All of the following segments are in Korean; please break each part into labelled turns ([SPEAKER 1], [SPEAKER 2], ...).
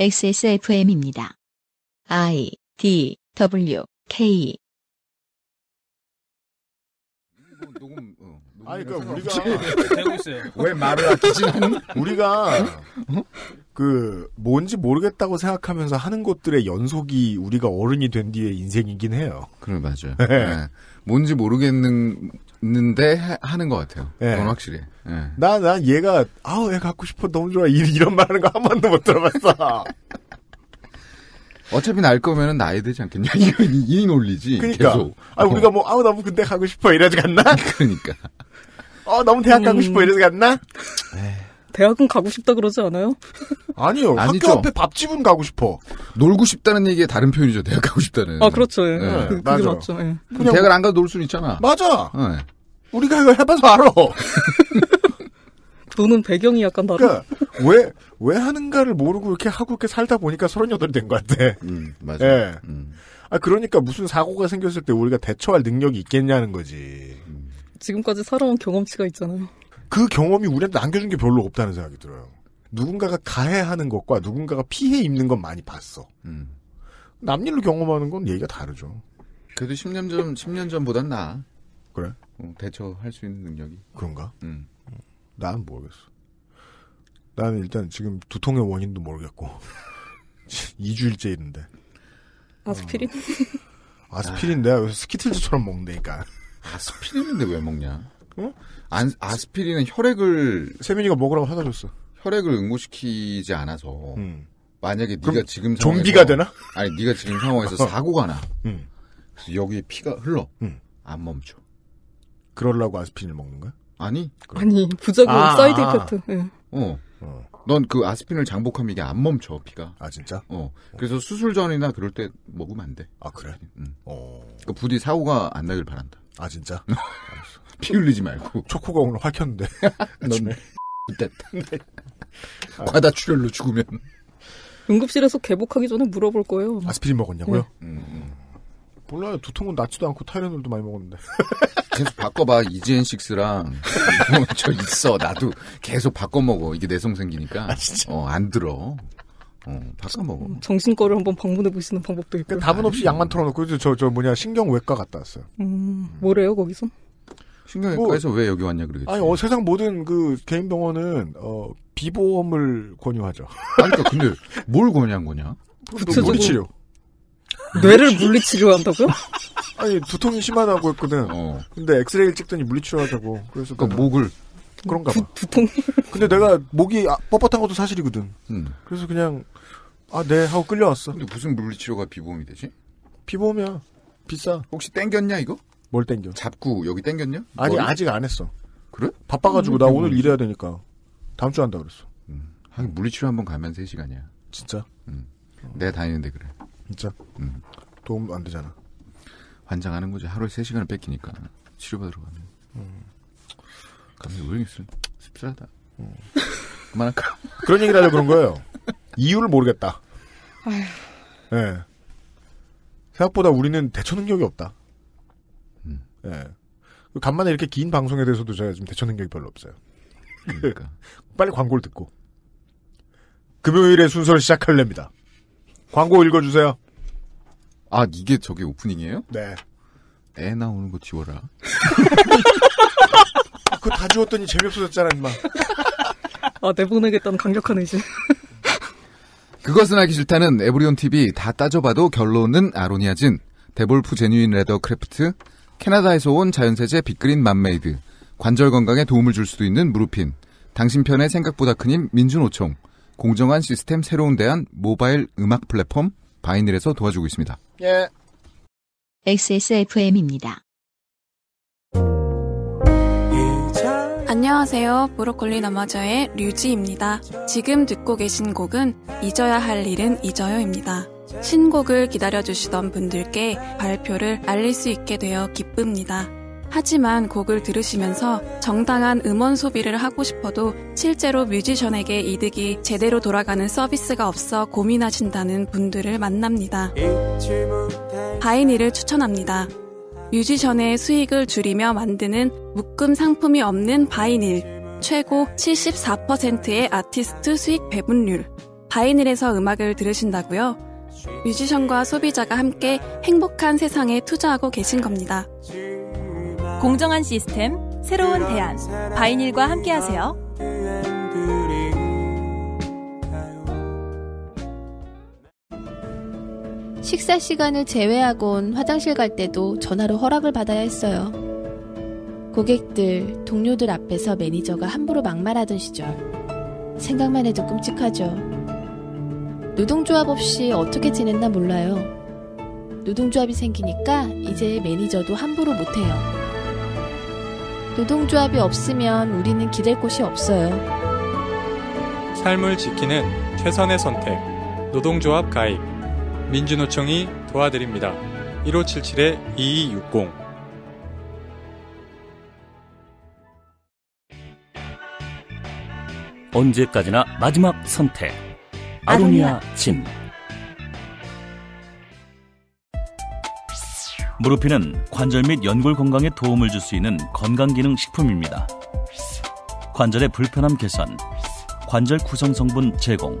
[SPEAKER 1] XSFM입니다. I D W K 녹음 아니 그러니까 우리가 네, 되고 있어요. 왜 말을 아끼지 않는 우리가
[SPEAKER 2] 어? 그 뭔지 모르겠다고 생각하면서 하는 것들의 연속이 우리가 어른이 된 뒤의 인생이긴 해요.
[SPEAKER 3] 그래 맞아요. 네. 네.
[SPEAKER 2] 뭔지 모르겠는데
[SPEAKER 3] 하는 것 같아요. 네. 확실히. 네. 나난 얘가 아우 얘 갖고 싶어 너무 좋아 이런
[SPEAKER 2] 말하는 거 한 번도 못 들어봤어.
[SPEAKER 3] 어차피 날 거면은 나이 되지 않겠냐 이런 이 논리지 그러니까. 계속. 아 우리가 어.
[SPEAKER 2] 뭐 아우 나뭐 근데 가고 싶어 이러지 않나?
[SPEAKER 3] 그러니까.
[SPEAKER 4] 어, 너무 대학 가고 음. 싶어 이래서 갔나? 대학은 가고 싶다 그러지 않아요?
[SPEAKER 3] 아니요. 아니죠. 학교 앞에 밥집은 가고 싶어. 놀고 싶다는 얘기의 다른 표현이죠. 대학 가고 싶다는. 아, 그렇죠. 예. 예, 그, 맞아. 맞죠. 예. 그냥- 대학을 뭐 안 가도 놀 수는 있잖아. 맞아. 예.
[SPEAKER 4] 우리가 이걸 해봐서 알아. 노는 배경이 약간 다른. 그러니까
[SPEAKER 2] 왜, 왜 하는가를 모르고 이렇게 하고 이렇게 살다 보니까 38이 된 것 같아. 음, 맞아. 예. 음. 아, 그러니까 무슨 사고가 생겼을 때 우리가 대처할 능력이 있겠냐는 거지. 음.
[SPEAKER 4] 지금까지 살아온 경험치가 있잖아요.
[SPEAKER 2] 그 경험이 우리한테 남겨준 게 별로 없다는 생각이 들어요. 누군가가 가해하는 것과 누군가가 피해 입는 건 많이 봤어. 음. 남일로 경험하는 건 얘기가 다르죠. 그래도 10년 전, 10년 전보단 나. 그래? 어, 대처할
[SPEAKER 3] 수 있는 능력이. 그런가?
[SPEAKER 2] 음. 난 모르겠어. 나는 일단 지금 두통의 원인도 모르겠고 2주일째 있는데 아스피린? 어. 아스피린 내가 요새 스키틀즈처럼 먹는다니까 아스피린인데 왜 먹냐?
[SPEAKER 4] 어?
[SPEAKER 3] 안, 아스피린은 혈액을 세민이가 먹으라고 사다 줬어. 혈액을 응고시키지 않아서 음. 만약에 네가 지금 좀비가 되나? 아니 네가 지금 상황에서 사고가 나. 음. 그래서 여기에 피가 흘러. 음. 안 멈춰. 그럴라고 아스피린을 먹는 거야? 아니. 그럼. 아니 부작용 아, 사이드 이펙트. 아. 네. 어. 어. 넌 그 아스피린을 장복하면 이게 안 멈춰 피가. 아 진짜? 어. 그래서 수술 전이나 그럴 때 먹으면 안 돼. 아 그래? 응. 음. 어. 그 부디 사고가 안 나길 바란다. 아 진짜? 피
[SPEAKER 2] 흘리지 말고. 초코가 오늘 확 켰는데. 넌 됐다. 네. 아. 과다 출혈로 죽으면.
[SPEAKER 4] 응급실에서 개복하기 전에 물어볼 거예요. 아스피린 먹었냐고요? 네. 음. 음.
[SPEAKER 2] 몰라요. 두통은 낫지도 않고 타이레놀도 많이 먹었는데.
[SPEAKER 3] 계속 바꿔봐. 이지엔 식스랑 저 있어. 나도 계속 바꿔 먹어. 이게 내성 생기니까. 아,
[SPEAKER 2] 어, 안 들어. 어,
[SPEAKER 4] 바꿔먹어. 음, 정신과를 한번 방문해 볼수 있는 방법도 있고. 그러니까 답은 없이 약만
[SPEAKER 2] 털어놓고 저저 저 뭐냐 신경외과 갔다 왔어요.
[SPEAKER 4] 음, 뭐래요 거기서?
[SPEAKER 2] 신경외과에서 뭐, 왜 여기 왔냐 그러겠지. 아니 어, 세상 모든 그 개인 병원은 어, 비보험을 권유하죠. 아니 그러니까 근데 뭘 권유한 거냐? 뭐 구체적으로 치료. 뇌를 물리치료한다고요? 아니 두통이 심하다고 했거든. 어. 근데 엑스레이를 찍더니 물리치료하자고 그래서 그러니까 목을 그런가 봐. 부, 통 근데 내가 목이 아, 뻣뻣한 것도 사실이거든.
[SPEAKER 3] 음. 그래서 그냥 아, 네 하고 끌려왔어. 근데 무슨 물리치료가 비보험이 되지?
[SPEAKER 2] 비보험이야. 비싸. 혹시 땡겼냐 이거? 뭘 땡겨? 잡구 여기 땡겼냐? 아니 머리? 아직 안 했어. 그래? 바빠가지고 음, 나 오늘 일해야 되니까 다음 주 한다 그랬어. 음. 하긴
[SPEAKER 3] 물리치료 한번 가면 3 시간이야. 진짜? 음. 내가 다니는데 그래. 진짜? 음. 도움 도안 되잖아. 환장하는 거지. 하루에 3 시간을 뺏기니까 치료받으러 가면.
[SPEAKER 2] 음. 감히 우영이술 씁쓸하다. 어. 그만할까? 그런 얘기를 하려 고 그런 거예요. 이유를 모르겠다. 예. 네. 생각보다 우리는 대처 능력이 없다. 음. 예. 그 간만에 이렇게 긴 방송에 대해서도 제가 지금 대처 능력이 별로 없어요. 그러니까. 빨리 광고를 듣고. 금요일에 순서를 시작할렵니다. 광고 읽어주세요.
[SPEAKER 3] 아, 이게 저게 오프닝이에요? 네. 애 나오는 거 지워라.
[SPEAKER 2] 그거 다 지웠더니 재미없어졌잖아, 임마. 아, 내보내겠다는 강력한 의지.
[SPEAKER 3] 그것은 알기 싫다는 에브리온 TV 다 따져봐도 결론은 아로니아진, 데볼프 제뉴인 레더 크래프트, 캐나다에서 온 자연세제 빅그린 맘메이드, 관절 건강에 도움을 줄 수도 있는 무르핀 당신 편의 생각보다 큰힘 민주노총, 공정한 시스템 새로운 대안 모바일 음악 플랫폼 바이닐에서 도와주고 있습니다.
[SPEAKER 5] 예. XSFM입니다.
[SPEAKER 4] 안녕하세요. 브로콜리 남아저의 류지입니다. 지금 듣고 계신 곡은 잊어야 할 일은 잊어요입니다. 신곡을 기다려주시던 분들께 발표를 알릴 수 있게 되어 기쁩니다. 하지만 곡을 들으시면서 정당한 음원 소비를 하고 싶어도 실제로 뮤지션에게 이득이 제대로 돌아가는 서비스가 없어 고민하신다는 분들을 만납니다. 바이닐을 추천합니다. 뮤지션의 수익을 줄이며 만드는 묶음 상품이 없는 바이닐, 최고 74%의 아티스트 수익 배분률, 바이닐에서 음악을 들으신다고요? 뮤지션과 소비자가 함께 행복한 세상에 투자하고 계신 겁니다. 공정한 시스템,
[SPEAKER 5] 새로운 대안, 바이닐과 함께하세요. 식사 시간을
[SPEAKER 4] 제외하곤 화장실 갈 때도 전화로 허락을 받아야 했어요. 고객들, 동료들 앞에서 매니저가 함부로 막말하던 시절. 생각만 해도 끔찍하죠. 노동조합 없이 어떻게 지냈나 몰라요. 노동조합이 생기니까 이제 매니저도 함부로 못해요. 노동조합이 없으면 우리는 기댈 곳이 없어요. 삶을
[SPEAKER 2] 지키는 최선의 선택. 노동조합 가입. 민주노총이 도와드립니다.
[SPEAKER 5] 1577-2260 언제까지나 마지막 선택 아로니아 진무릎피는 관절 및 연골 건강에 도움을 줄 수 있는 건강기능 식품입니다. 관절의 불편함 개선, 관절 구성 성분 제공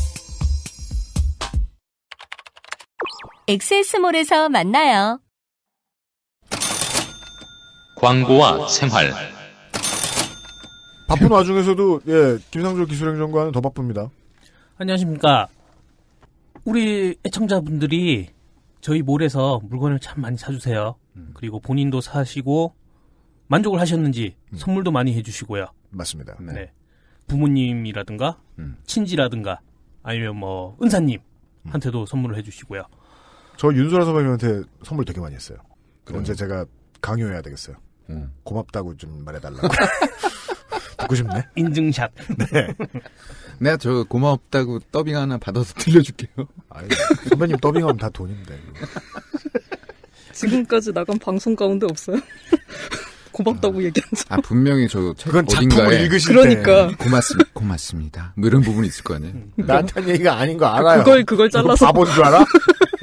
[SPEAKER 4] 엑세스몰에서 만나요.
[SPEAKER 6] 광고와 생활
[SPEAKER 2] 바쁜 와중에서도 예 김상조 기술행정관은 더 바쁩니다.
[SPEAKER 6] 안녕하십니까. 우리 애청자분들이 저희 몰에서 물건을 참 많이 사주세요. 음. 그리고 본인도 사시고 만족을 하셨는지 음. 선물도 많이 해주시고요. 맞습니다. 네. 네. 부모님이라든가 음. 친지라든가 아니면 뭐 은사님한테도 음. 선물을 해주시고요.
[SPEAKER 2] 저 윤소라 선배님한테 선물 되게 많이 했어요. 그래 언제 제가 강요해야 되겠어요. 음. 고맙다고 좀 말해달라고. 듣고 싶네. 인증샷.
[SPEAKER 3] 네. 내가 네, 저 고맙다고 더빙 하나 받아서 들려줄게요. 아니,
[SPEAKER 2] 선배님 더빙하면 다 돈인데.
[SPEAKER 4] 지금까지 나간 방송 가운데 없어요? 고맙다고 아, 얘기한면 아, 분명히 저,
[SPEAKER 3] 그건 작품을
[SPEAKER 2] 읽으실 그러니까. 때.
[SPEAKER 3] 고맙습니다. 고맙습니다. 뭐 이런 부분이 있을 거 아니에요?
[SPEAKER 2] 나한테 얘기가 아닌 거 알아요. 그걸, 그걸 잘라서. 바본 줄 알아?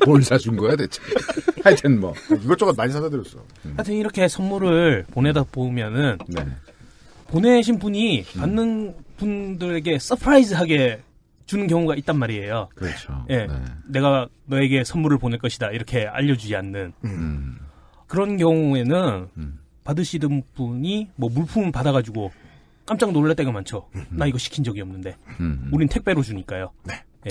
[SPEAKER 2] 뭘 사준 거야 대체? 하여튼 뭐 이것저것 많이 사다 드렸어.
[SPEAKER 6] 음. 하여튼 이렇게 선물을 보내다 보면은 네. 보내신 분이 음. 받는 분들에게 서프라이즈하게 주는 경우가 있단 말이에요. 그렇죠. 예, 네. 내가 너에게 선물을 보낼 것이다 이렇게 알려주지 않는 음. 그런 경우에는 음. 받으시던 분이 뭐 물품 을 받아가지고 깜짝 놀랄 때가 많죠. 음. 나 이거 시킨 적이 없는데 음. 우린 택배로 주니까요. 네. 예.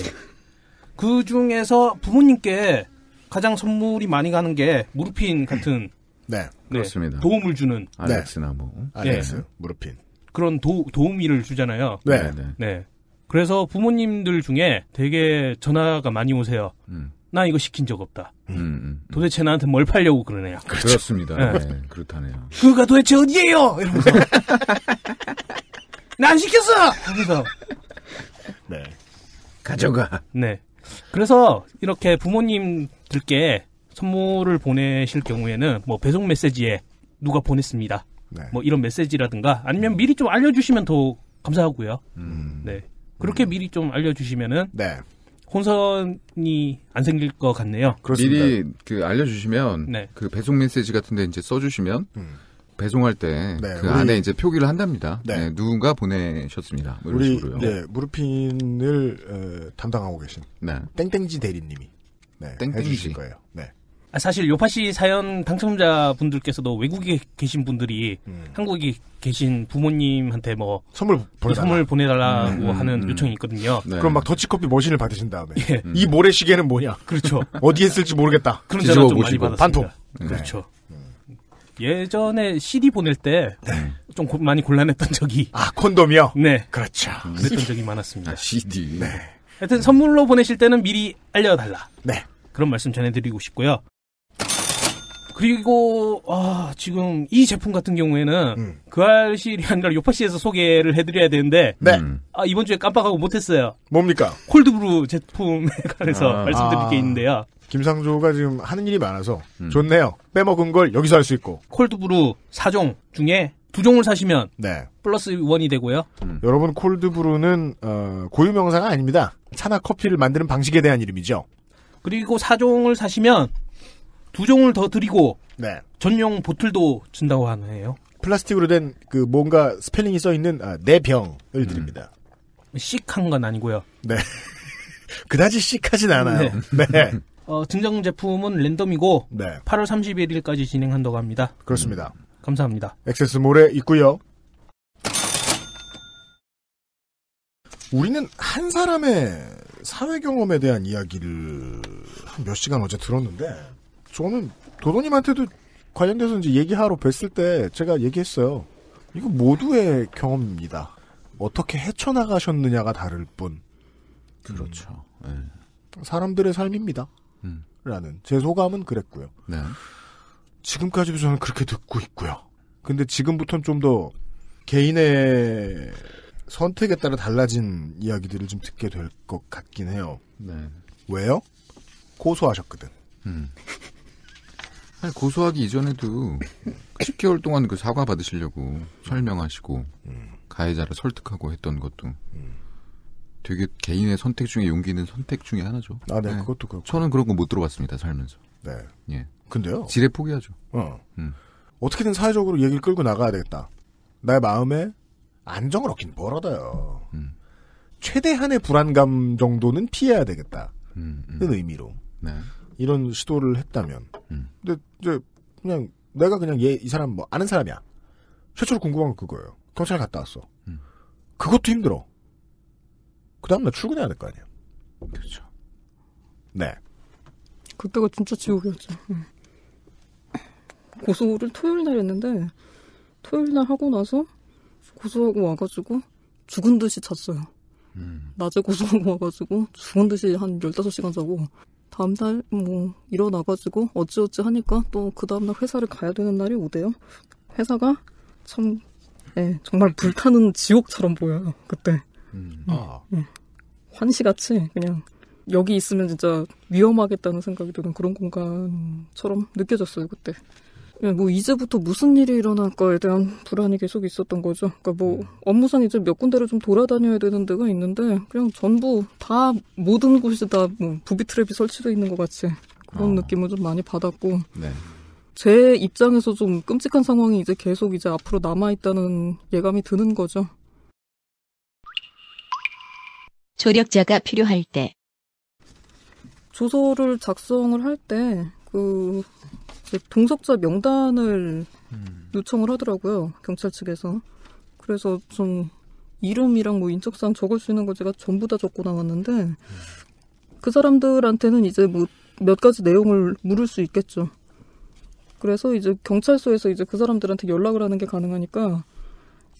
[SPEAKER 6] 그 중에서 부모님께 가장 선물이 많이 가는 게 무르핀 같은 네. 네. 그렇습니다. 도움을 주는 아, 네. 알렉스나 뭐 네. 알렉스 네. 무르핀 그런 도, 도움이를 주잖아요. 네. 네. 네. 네. 그래서 부모님들 중에 되게 전화가 많이 오세요. 음. 나 이거 시킨 적 없다. 음, 음, 음. 도대체 나한테 뭘 팔려고 그러네요. 그렇죠. 그렇습니다 네. 그렇다네요. 그가 도대체 어디에요? 이러면서. 난 시켰어!
[SPEAKER 1] 하면서. 네.
[SPEAKER 6] 가져가. 네. 그래서 이렇게 부모님들께 선물을 보내실 경우에는 뭐 배송 메시지에 누가 보냈습니다. 네. 뭐 이런 메시지라든가 아니면 미리 좀 알려주시면 더 감사하고요. 음. 네. 그렇게 음. 미리 좀 알려주시면은 네. 혼선이 안 생길 것 같네요. 그렇습니다. 미리
[SPEAKER 3] 그 알려주시면 네. 그 배송 메시지 같은데 이제 써주시면 음. 배송할 때그 네, 그 안에 이제 표기를 한답니다. 네. 네 누군가 보내셨습니다.
[SPEAKER 6] 뭐 우리 식으로요. 네,
[SPEAKER 2] 무르핀을 어, 담당하고 계신 네. 땡땡지 대리님이 네, 땡땡지 해주실 거예요.
[SPEAKER 6] 네. 아, 사실 요파 씨 사연 당첨자 분들께서도 외국에 계신 분들이 음. 한국에 계신 부모님한테 뭐 선물 보내달라. 선물 보내달라고 음, 하는 음. 요청이 있거든요. 네. 그럼 막
[SPEAKER 2] 더치커피 머신을 받으신 다음에 예. 이
[SPEAKER 6] 모래시계는
[SPEAKER 2] 뭐냐? 그렇죠.
[SPEAKER 6] 어디에 쓸지 모르겠다. 그런 전화 좀 많이 받았습니다. 반품. 그렇죠. 네. 그렇죠. 예전에 CD 보낼 때좀 네. 많이 곤란했던 적이 아 콘돔이요? 네 그렇죠 그랬던 적이 많았습니다 아, CD 네, 네. 하여튼 선물로 보내실 때는 미리 알려달라 네 그런 말씀 전해드리고 싶고요 그리고 아, 지금 이 제품 같은 경우에는 음. 그알실이 아니라 요파시에서 소개를 해드려야 되는데 네. 음. 아, 이번 주에 깜빡하고 못했어요. 뭡니까? 콜드브루 제품에 관해서 아. 말씀드릴 게 아.
[SPEAKER 2] 있는데요. 김상조가 지금 하는 일이 많아서 음. 좋네요. 빼먹은 걸 여기서 할 수 있고. 콜드브루 4종 중에 두 종을 사시면 네.
[SPEAKER 6] 플러스 원이 되고요. 음.
[SPEAKER 2] 여러분 콜드브루는 어, 고유 명사가 아닙니다. 차나 커피를 만드는 방식에 대한 이름이죠. 그리고 4종을 사시면 두 종을 더 드리고 네. 전용 보틀도 준다고 하네요. 플라스틱으로 된 그 뭔가 스펠링이 써 있는 아, 네 병을
[SPEAKER 6] 음. 드립니다. 시크한 건 아니고요. 네. 그다지 시크하진 않아요. 네. 네. 어, 증정 제품은 랜덤이고 네. 8월 31일까지 진행한다고 합니다. 그렇습니다. 음, 감사합니다.
[SPEAKER 2] 액세스몰에 있고요. 우리는 한 사람의 사회 경험에 대한 이야기를 몇 시간 어제 들었는데 저는 도도님한테도 관련돼서 이제 얘기하러 뵀을 때 제가 얘기했어요. 이거 모두의 경험입니다. 어떻게 헤쳐나가셨느냐가 다를 뿐. 그렇죠. 네. 음. 사람들의 삶입니다. 음. 라는 제 소감은 그랬고요. 네. 지금까지도 저는 그렇게 듣고 있고요. 근데 지금부터는 좀 더 개인의 선택에 따라 달라진 이야기들을 좀 듣게 될 것 같긴 해요. 네. 왜요? 고소하셨거든. 음. 아니, 고소하기 이전에도
[SPEAKER 3] 10개월 동안 그 사과 받으시려고 설명하시고 가해자를 설득하고 했던 것도 되게 개인의 선택 중에 용기는 선택 중에 하나죠.
[SPEAKER 2] 아, 네, 네. 그것도 그렇고. 저는 그런 거 못 들어봤습니다 살면서. 네. 예. 근데요. 지레 포기하죠. 어. 음. 어떻게든 사회적으로 얘기를 끌고 나가야 되겠다. 나의 마음에 안정을 얻긴 벌어다요. 음. 최대한의 불안감 정도는 피해야 되겠다. 음, 음. 의미로. 네. 이런 시도를 했다면. 음. 근데 이제 그냥 내가 그냥 얘 이 사람 뭐 아는 사람이야. 최초로 궁금한 건 그거예요. 경찰 갔다 왔어. 음. 그것도 힘들어. 그 다음날 출근해야 될 거 아니야. 그렇죠.
[SPEAKER 4] 네. 그때가 진짜 지옥이었죠. 음. 고소를 토요일 날 했는데 토요일 날 하고 나서 고소하고 와가지고 죽은 듯이 잤어요. 음. 낮에 고소하고 와가지고 죽은 듯이 한 15시간 자고 다음날 뭐 일어나가지고 어찌어찌 하니까 또 그 다음날 회사를 가야 되는 날이 오대요. 회사가 참 네, 정말 불타는 지옥처럼 보여요. 그때 음. 아. 예. 환시같이 그냥 여기 있으면 진짜 위험하겠다는 생각이 드는 그런 공간처럼 느껴졌어요 그때. 예, 뭐 이제부터 무슨 일이 일어날까에 대한 불안이 계속 있었던 거죠. 그러니까 뭐 음. 업무상 이제 몇 군데를 좀 돌아다녀야 되는 데가 있는데 그냥 전부 다 모든 곳이 다뭐 부비 트랩이 설치되어 있는 것 같이 그런 어. 느낌을 좀 많이 받았고 네. 제 입장에서 좀 끔찍한 상황이 이제 계속 이제 앞으로 남아 있다는 예감이 드는 거죠. 조력자가 필요할 때 조서를 작성을 할때그 동석자 명단을 음. 요청을 하더라고요. 경찰 측에서. 그래서 좀 이름이랑 뭐 인적사항 적을 수 있는 거 제가 전부 다 적고 나왔는데 음. 그 사람들한테는 이제 뭐 몇 가지 내용을 물을 수 있겠죠. 그래서 이제 경찰서에서 이제 그 사람들한테 연락을 하는 게 가능하니까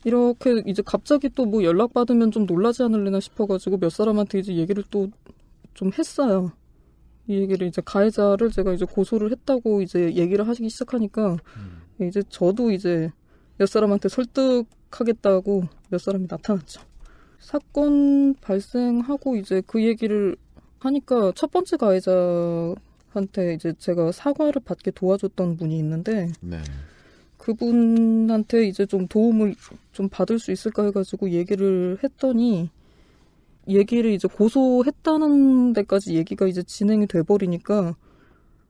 [SPEAKER 4] 이렇게 이제 갑자기 또 뭐 연락 받으면 좀 놀라지 않을래나 싶어가지고 몇 사람한테 이제 얘기를 또 좀 했어요. 이 얘기를 이제 가해자를 제가 이제 고소를 했다고 이제 얘기를 하시기 시작하니까 음. 이제 저도 이제 몇 사람한테 설득하겠다고 몇 사람이 나타났죠. 사건 발생하고 이제 그 얘기를 하니까 첫 번째 가해자한테 이제 제가 사과를 받게 도와줬던 분이 있는데 네. 그분한테 이제 좀 도움을 좀 받을 수 있을까 해가지고 얘기를 했더니 얘기를 이제 고소했다는 데까지 얘기가 이제 진행이 돼버리니까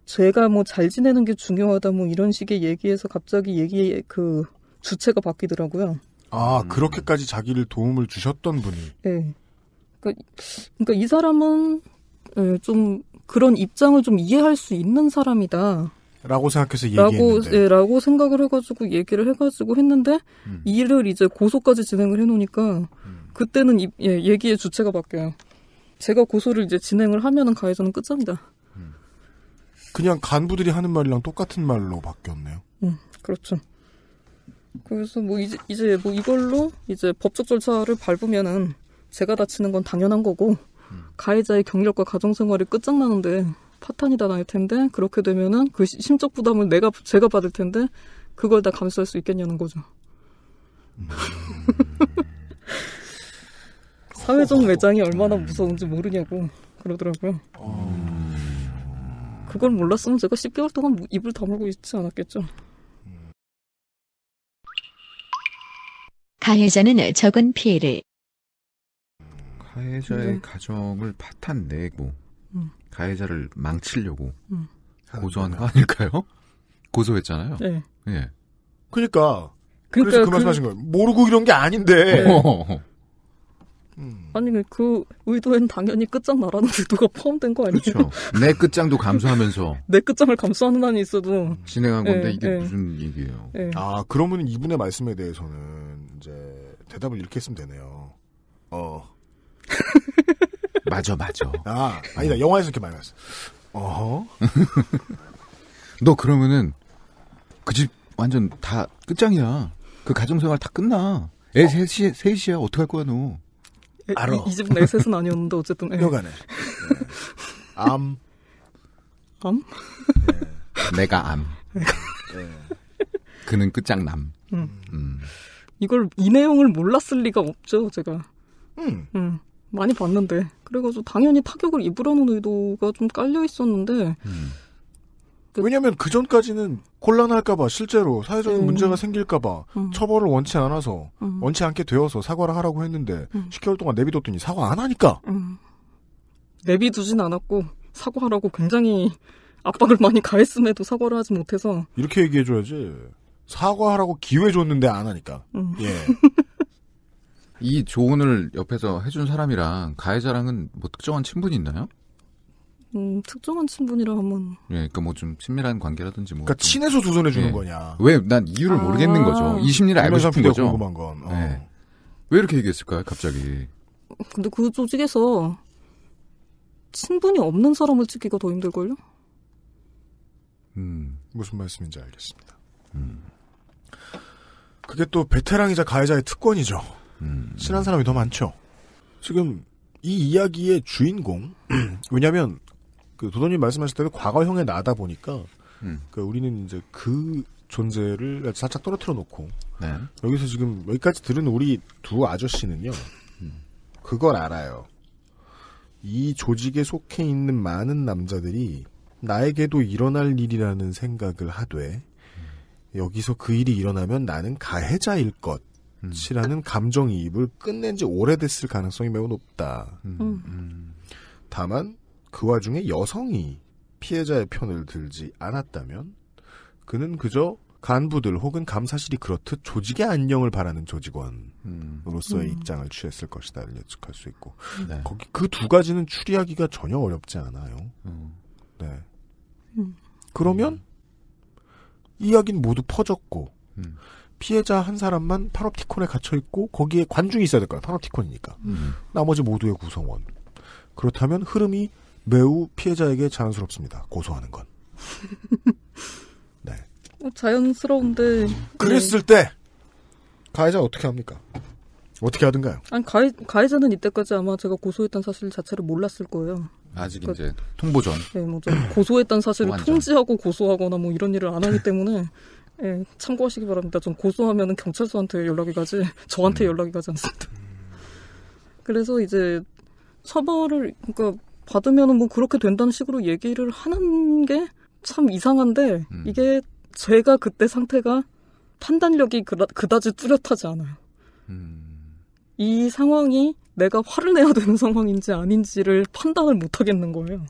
[SPEAKER 4] 제가 뭐 잘 지내는 게 중요하다 뭐 이런 식의 얘기에서 갑자기 얘기의 그 주체가 바뀌더라고요.
[SPEAKER 2] 아 음. 그렇게까지 자기를 도움을 주셨던 분이.
[SPEAKER 4] 네. 그러니까, 그러니까 이 사람은 예, 좀 그런 입장을 좀 이해할 수 있는 사람이다.
[SPEAKER 2] 라고 생각해서 얘기했는데. 라고, 예,
[SPEAKER 4] 라고 생각을 해가지고 얘기를 해가지고 했는데 음. 이 일을 이제 고소까지 진행을 해놓으니까 음. 그때는 이, 예, 얘기의 주체가 바뀌어요. 제가 고소를 이제 진행을 하면은 가해자는 끝장이다. 음.
[SPEAKER 2] 그냥 간부들이 하는 말이랑 똑같은 말로 바뀌었네요. 음,
[SPEAKER 4] 그렇죠. 그래서 뭐 이제 이제 뭐 이걸로 이제 법적 절차를 밟으면은 제가 다치는 건 당연한 거고 음. 가해자의 경력과 가정 생활이 끝장나는데 파탄이 다 날 텐데 그렇게 되면은 그 심적 부담을 내가 제가 받을 텐데 그걸 다 감수할 수 있겠냐는 거죠. 음. 사회적 매장이 얼마나 무서운지 모르냐고 그러더라고요. 그걸 몰랐으면 제가 10개월 동안 입을 다물고 있지 않았겠죠. 가해자는 적은 피해를
[SPEAKER 3] 가해자의 네. 가정을 파탄 내고 음. 가해자를 망치려고 음. 고소한 거 아닐까요? 고소했잖아요. 네. 예.
[SPEAKER 4] 그러니까
[SPEAKER 2] 그러니까 그래서 그, 그 말씀하신 그... 거예요. 모르고 이런 게 아닌데 네.
[SPEAKER 4] 음. 아니 그 의도엔 당연히 끝장나라는 의도가 포함된 거 아니에요? 그렇죠.
[SPEAKER 3] 내 끝장도 감수하면서
[SPEAKER 4] 내 끝장을 감수하는 한이 있어도 진행한 건데 예, 이게 예. 무슨 얘기예요? 예.
[SPEAKER 2] 아 그러면 이분의 말씀에 대해서는 이제 대답을 이렇게 했으면 되네요. 어 맞아 맞아. 아 아니다 어. 영화에서 이렇게 많이 봤어. 어허.
[SPEAKER 3] 너 그러면은 그 집 완전 다 끝장이야. 그 가정생활 다 끝나. 애 어. 셋이 셋이야 어떡할 거야 너.
[SPEAKER 4] 알아. 이, 집은 에셋은 아니었는데 어쨌든. 예. 여간에. 네. 암. 암?
[SPEAKER 3] 네. 내가 암. 네. 그는 끝장남.
[SPEAKER 4] 음. 음. 이걸 이 내용을 몰랐을 리가 없죠, 제가. 음. 음. 많이 봤는데. 그래가지고 당연히 타격을 입으라는 의도가 좀 깔려 있었는데. 음.
[SPEAKER 2] 왜냐하면 그 전까지는 곤란할까봐 실제로 사회적인 음. 문제가 생길까봐 음. 처벌을 원치 않아서 음. 원치 않게 되어서 사과를 하라고 했는데 10개월 음. 동안 내비뒀더니 사과 안 하니까
[SPEAKER 4] 음. 내비두진 않았고 사과하라고 굉장히 압박을 많이 가했음에도 사과를 하지 못해서
[SPEAKER 2] 이렇게 얘기해줘야지 사과하라고 기회 줬는데 안 하니까 음. 예. 이 조언을
[SPEAKER 3] 옆에서 해준 사람이랑 가해자랑은 뭐 특정한 친분이 있나요?
[SPEAKER 4] 음, 특정한 친분이라 하면.
[SPEAKER 3] 예, 그니까뭐 좀 친밀한 관계라든지 뭐. 그니까 친해서 조선해 주는 예. 거냐. 왜 난 이유를 아~ 모르겠는 거죠. 이 심리를 알고 싶은 거죠. 궁금한 건. 예. 어. 예. 왜 이렇게 얘기했을까요,
[SPEAKER 2] 갑자기?
[SPEAKER 4] 근데 그 조직에서 친분이 없는 사람을 찍기가 더 힘들걸요?
[SPEAKER 2] 음, 무슨 말씀인지 알겠습니다. 음. 그게 또 베테랑이자 가해자의 특권이죠. 음. 친한 사람이 더 많죠. 지금 이 이야기의 주인공, 왜냐면 그 도도님 말씀하실 대로 과거형에 나다 보니까 음. 그 우리는 이제 그 존재를 살짝 떨어뜨려 놓고 네. 여기서 지금 여기까지 들은 우리 두 아저씨는요 음. 그걸 알아요 이 조직에 속해 있는 많은 남자들이 나에게도 일어날 일이라는 생각을 하되 여기서 그 일이 일어나면 나는 가해자일 것이라는 음. 감정이입을 끝낸 지 오래됐을 가능성이 매우 높다
[SPEAKER 1] 음.
[SPEAKER 2] 다만 그 와중에 여성이 피해자의 편을 들지 않았다면 그는 그저 간부들 혹은 감사실이 그렇듯 조직의 안녕을 바라는 조직원으로서의 음. 음. 입장을 취했을 것이다를 예측할 수 있고 네. 거기 그 두 가지는 추리하기가 전혀 어렵지 않아요. 음. 네. 음. 그러면 음. 이야기는 모두 퍼졌고 피해자 한 사람만 파업티콘에 갇혀 있고 거기에 관중이 있어야 될거예요 파업티콘이니까 나머지 모두의 구성원. 그렇다면 흐름이 매우 피해자에게 자연스럽습니다. 고소하는 건.
[SPEAKER 4] 네. 어, 자연스러운데. 그랬을
[SPEAKER 2] 네. 때 가해자 어떻게 합니까? 어떻게 하든가요?
[SPEAKER 4] 아니 가해, 가해자는 이때까지 아마 제가 고소했던 사실 자체를 몰랐을 거예요. 아직 그러니까, 이제 통보 전. 네, 뭐죠. 고소했던 사실을 통지하고 고소하거나 뭐 이런 일을 안 하기 네. 때문에 예, 참고하시기 바랍니다. 전 고소하면 경찰서한테 연락이 가지 저한테 음. 연락이 가지 않습니다. 그래서 이제 처벌을 그러니까 받으면 뭐 그렇게 된다는 식으로 얘기를 하는 게 참 이상한데 음. 이게 제가 그때 상태가 판단력이 그다, 그다지 뚜렷하지 않아요. 음. 이 상황이 내가 화를 내야 되는 상황인지 아닌지를 판단을 못 하겠는 거예요.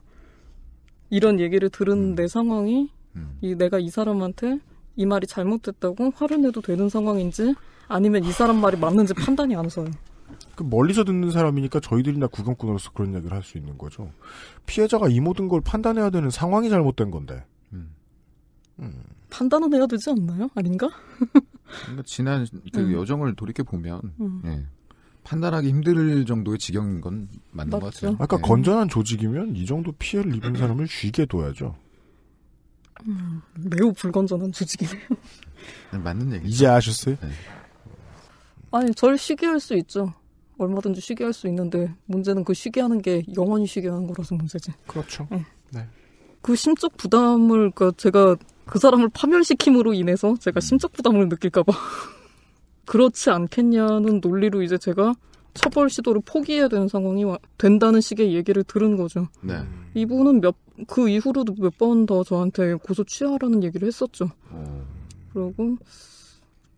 [SPEAKER 4] 이런 얘기를 들은 음. 내 상황이 음. 이 내가 이 사람한테 이 말이 잘못됐다고 화를 내도 되는 상황인지 아니면 이 사람 말이 맞는지 판단이 안 서요.
[SPEAKER 2] 그 멀리서 듣는 사람이니까 저희들이나 구경꾼으로서 그런 얘기를 할 수 있는 거죠. 피해자가 이 모든 걸 판단해야 되는 상황이 잘못된 건데. 음.
[SPEAKER 4] 음. 판단은 해야 되지 않나요? 아닌가?
[SPEAKER 3] 그러니까 지난 그 음. 여정을 돌이켜 보면 음. 예. 판단하기
[SPEAKER 2] 힘들 정도의 지경인 건
[SPEAKER 4] 맞는 맞죠. 것 같아요. 아까 네. 건전한
[SPEAKER 2] 조직이면 이 정도 피해를 입은 사람을 쉬게 둬야죠.
[SPEAKER 4] 음, 매우 불건전한 조직이네요.
[SPEAKER 2] 네, 맞는 얘기. 이제 아셨어요? 네.
[SPEAKER 4] 아니, 절 쉬게 할 수 있죠. 얼마든지 쉬게 할 수 있는데 문제는 그 쉬게 하는 게 영원히 쉬게 하는 거라서 문제지. 그렇죠. 네. 네. 그 심적 부담을 그니까 제가 그 사람을 파멸시킴으로 인해서 제가 음. 심적 부담을 느낄까봐 그렇지 않겠냐는 논리로 이제 제가 처벌 시도를 포기해야 되는 상황이 된다는 식의 얘기를 들은 거죠. 네. 음. 이분은 몇 그 이후로도 몇 번 더 저한테 고소 취하라는 얘기를 했었죠. 오. 어. 그러고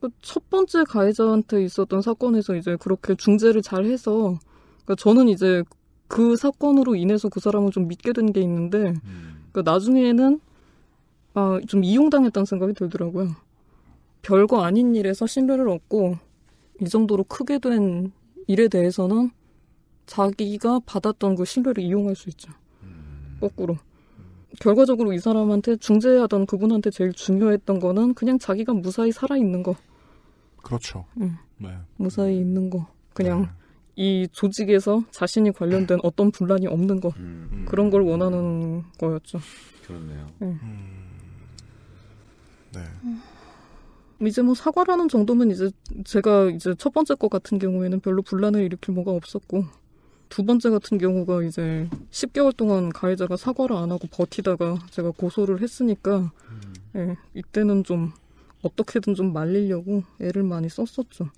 [SPEAKER 4] 그 첫 번째 가해자한테 있었던 사건에서 이제 그렇게 중재를 잘 해서 그러니까 저는 이제 그 사건으로 인해서 그 사람을 좀 믿게 된 게 있는데 음. 그러니까 나중에는 아, 좀 이용당했다는 생각이 들더라고요. 별거 아닌 일에서 신뢰를 얻고 이 정도로 크게 된 일에 대해서는 자기가 받았던 그 신뢰를 이용할 수 있죠. 음. 거꾸로. 결과적으로 이 사람한테 중재하던 그분한테 제일 중요했던 거는 그냥 자기가 무사히 살아있는 거. 그렇죠. 음. 네. 무사히 네. 있는 거 그냥 네. 이 조직에서 자신이 관련된 어떤 분란이 없는 거. 음. 그런 걸 원하는 거였죠. 그렇네요.
[SPEAKER 1] 네. 음.
[SPEAKER 4] 네. 음. 이제 뭐 사과라는 정도면 이제 제가 이제 첫 번째 것 같은 경우에는 별로 분란을 일으킬 뭐가 없었고 두 번째 같은 경우가 이제 10개월 동안 가해자가 사과를 안 하고 버티다가 제가 고소를 했으니까 음. 예, 이때는 좀 어떻게든 좀 말리려고 애를 많이 썼었죠.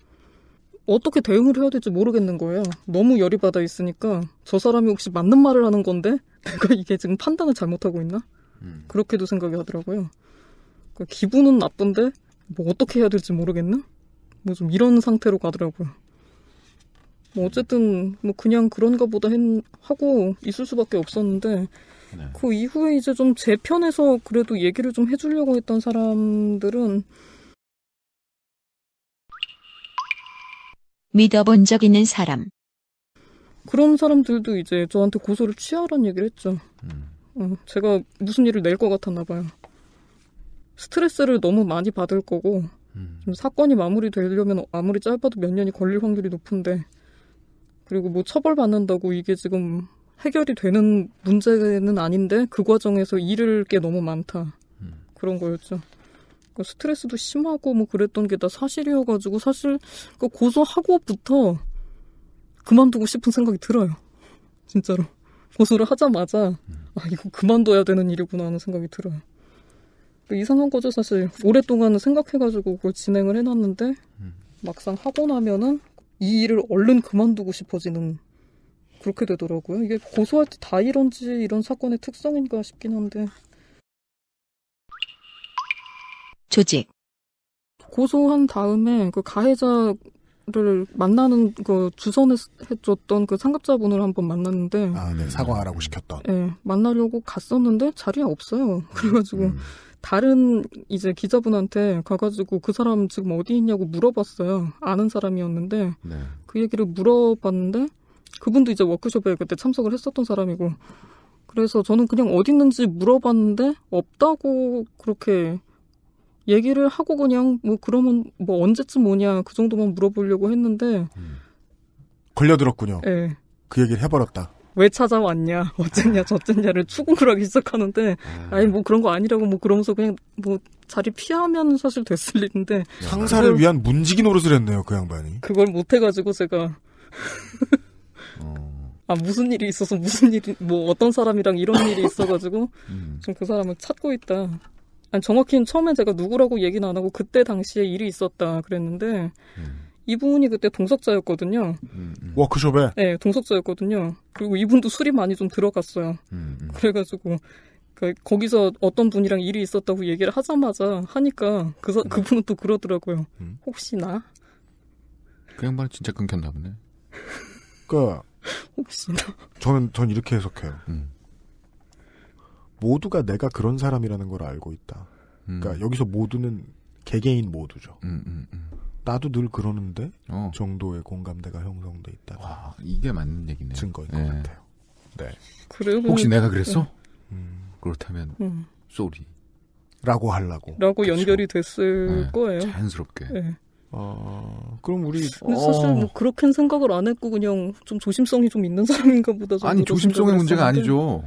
[SPEAKER 4] 어떻게 대응을 해야 될지 모르겠는 거예요. 너무 열이 받아 있으니까 저 사람이 혹시 맞는 말을 하는 건데 내가 이게 지금 판단을 잘못하고 있나? 음. 그렇게도 생각이 하더라고요. 그러니까 기분은 나쁜데 뭐 어떻게 해야 될지 모르겠나? 뭐 좀 이런 상태로 가더라고요. 뭐 어쨌든 뭐 그냥 그런가 보다 했, 하고 있을 수밖에 없었는데 네. 그 이후에 이제 좀 제 편에서 그래도 얘기를 좀 해주려고 했던 사람들은
[SPEAKER 5] 믿어본 적 있는 사람.
[SPEAKER 4] 그런 사람들도 이제 저한테 고소를 취하라는 얘기를 했죠. 음. 어, 제가 무슨 일을 낼 것 같았나 봐요. 스트레스를 너무 많이 받을 거고 음. 좀 사건이 마무리되려면 아무리 짧아도 몇 년이 걸릴 확률이 높은데 그리고 뭐 처벌받는다고 이게 지금 해결이 되는 문제는 아닌데 그 과정에서 잃을 게 너무 많다. 음. 그런 거였죠. 그러니까 스트레스도 심하고 뭐 그랬던 게 다 사실이어가지고 사실 그 고소하고부터 그만두고 싶은 생각이 들어요. 진짜로. 고소를 하자마자 음. 아 이거 그만둬야 되는 일이구나 하는 생각이 들어요. 그러니까 이상한 거죠 사실 오랫동안 생각해가지고 그걸 진행을 해놨는데 음. 막상 하고 나면은 이 일을 얼른 그만두고 싶어지는 그렇게 되더라고요. 이게 고소할 때 다 이런지 이런 사건의 특성인가 싶긴 한데. 조직. 고소한 다음에 그 가해자를 만나는 그 주선해줬던 을그 상급자분을 한번 만났는데.
[SPEAKER 2] 아, 네. 사과하라고 시켰던.
[SPEAKER 4] 네. 만나려고 갔었는데 자리에 없어요. 그래가지고. 음. 다른 이제 기자분한테 가가지고 그 사람 지금 어디 있냐고 물어봤어요. 아는 사람이었는데 네. 그 얘기를 물어봤는데 그분도 이제 워크숍에 그때 참석을 했었던 사람이고 그래서 저는 그냥 어디 있는지 물어봤는데 없다고 그렇게 얘기를 하고 그냥 뭐 그러면 뭐 언제쯤 오냐 그 정도만 물어보려고 했는데 음.
[SPEAKER 2] 걸려들었군요. 네. 그 얘기를 해버렸다.
[SPEAKER 4] 왜 찾아왔냐, 어쨌냐, 저쨌냐를 추궁을 하기 시작하는데, 음. 아. 니뭐 그런 거 아니라고 뭐 그러면서 그냥 뭐 자리 피하면 사실 됐을 일인데. 상사를 위한 문지기 노릇을 했네요, 그 양반이. 그걸 못해가지고 제가. 어. 아 무슨 일이 있어서 무슨 일이 뭐 어떤 사람이랑 이런 일이 있어가지고 음. 지금 그 사람을 찾고 있다. 아니 정확히는 처음에 제가 누구라고 얘기는 안 하고 그때 당시에 일이 있었다 그랬는데 음. 이분이 그때 동석자였거든요. 음,
[SPEAKER 2] 음. 워크숍에?
[SPEAKER 4] 네, 동석자였거든요. 그리고 이분도 술이 많이 좀 들어갔어요. 음, 음. 그래가지고 그, 거기서 어떤 분이랑 일이 있었다고 얘기를 하자마자 하니까 그 그분은 또 그러더라고요. 음. 혹시 나?
[SPEAKER 2] 그 양반 진짜 끊겼나 보네. 그
[SPEAKER 4] 혹시나.
[SPEAKER 2] 저는 전 이렇게 해석해요. 음. 모두가 내가 그런 사람이라는 걸 알고 있다. 그러니까 음. 그러니까 여기서 모두는 개개인 모두죠. 음, 음, 음, 나도 늘 그러는데 어. 정도의 공감대가 형성돼 있다. 와 이게 맞는 얘기네요. 증거인 네. 것 같아요.
[SPEAKER 1] 네. 그리고 혹시 내가 그랬어? 네.
[SPEAKER 2] 음.
[SPEAKER 3] 그렇다면 쏘리. 라고 하려고.
[SPEAKER 4] 라고 그쵸? 연결이 됐을 네, 거예요. 자연스럽게. 네.
[SPEAKER 3] 어... 그럼 우리 사실 어. 뭐
[SPEAKER 4] 그렇게 생각을 안 했고 그냥 좀 조심성이 좀 있는 사람인가 보다. 아니 조심성의 문제가 아니죠.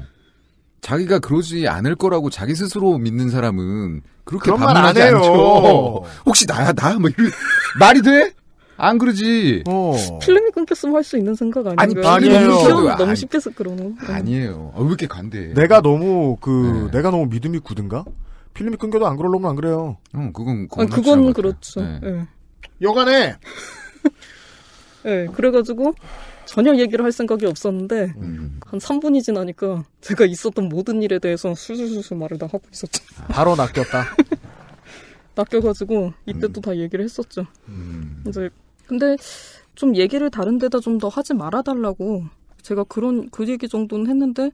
[SPEAKER 3] 자기가 그러지 않을 거라고 자기 스스로 믿는 사람은 그렇게 반문하지 않죠. 혹시 나야 나? 뭐 이런 말이 돼? 안 그러지. 어.
[SPEAKER 4] 필름이 끊겼으면 할 수 있는 생각 아닌가요? 아니, 아니에요. 너무, 아니, 너무 쉽게 그러는.
[SPEAKER 2] 아니에요. 아, 왜 이렇게 간대? 내가 너무 그 네. 내가 너무 믿음이 굳은가? 필름이 끊겨도 안 그럴려면 안 그래요. 응, 그건 아니, 그건
[SPEAKER 4] 그렇죠. 네. 네. 여간에. 네, 그래가지고 전혀 얘기를 할 생각이 없었는데 음. 한 3분이 지나니까 제가 있었던 모든 일에 대해서 술술술술 말을 다 하고 있었죠.
[SPEAKER 5] 아, 바로 낚였다.
[SPEAKER 4] 낚여가지고 이때 또다 음. 얘기를 했었죠. 음. 이제 근데 좀 얘기를 다른 데다 좀 더 하지 말아달라고 제가 그런 그 얘기 정도는 했는데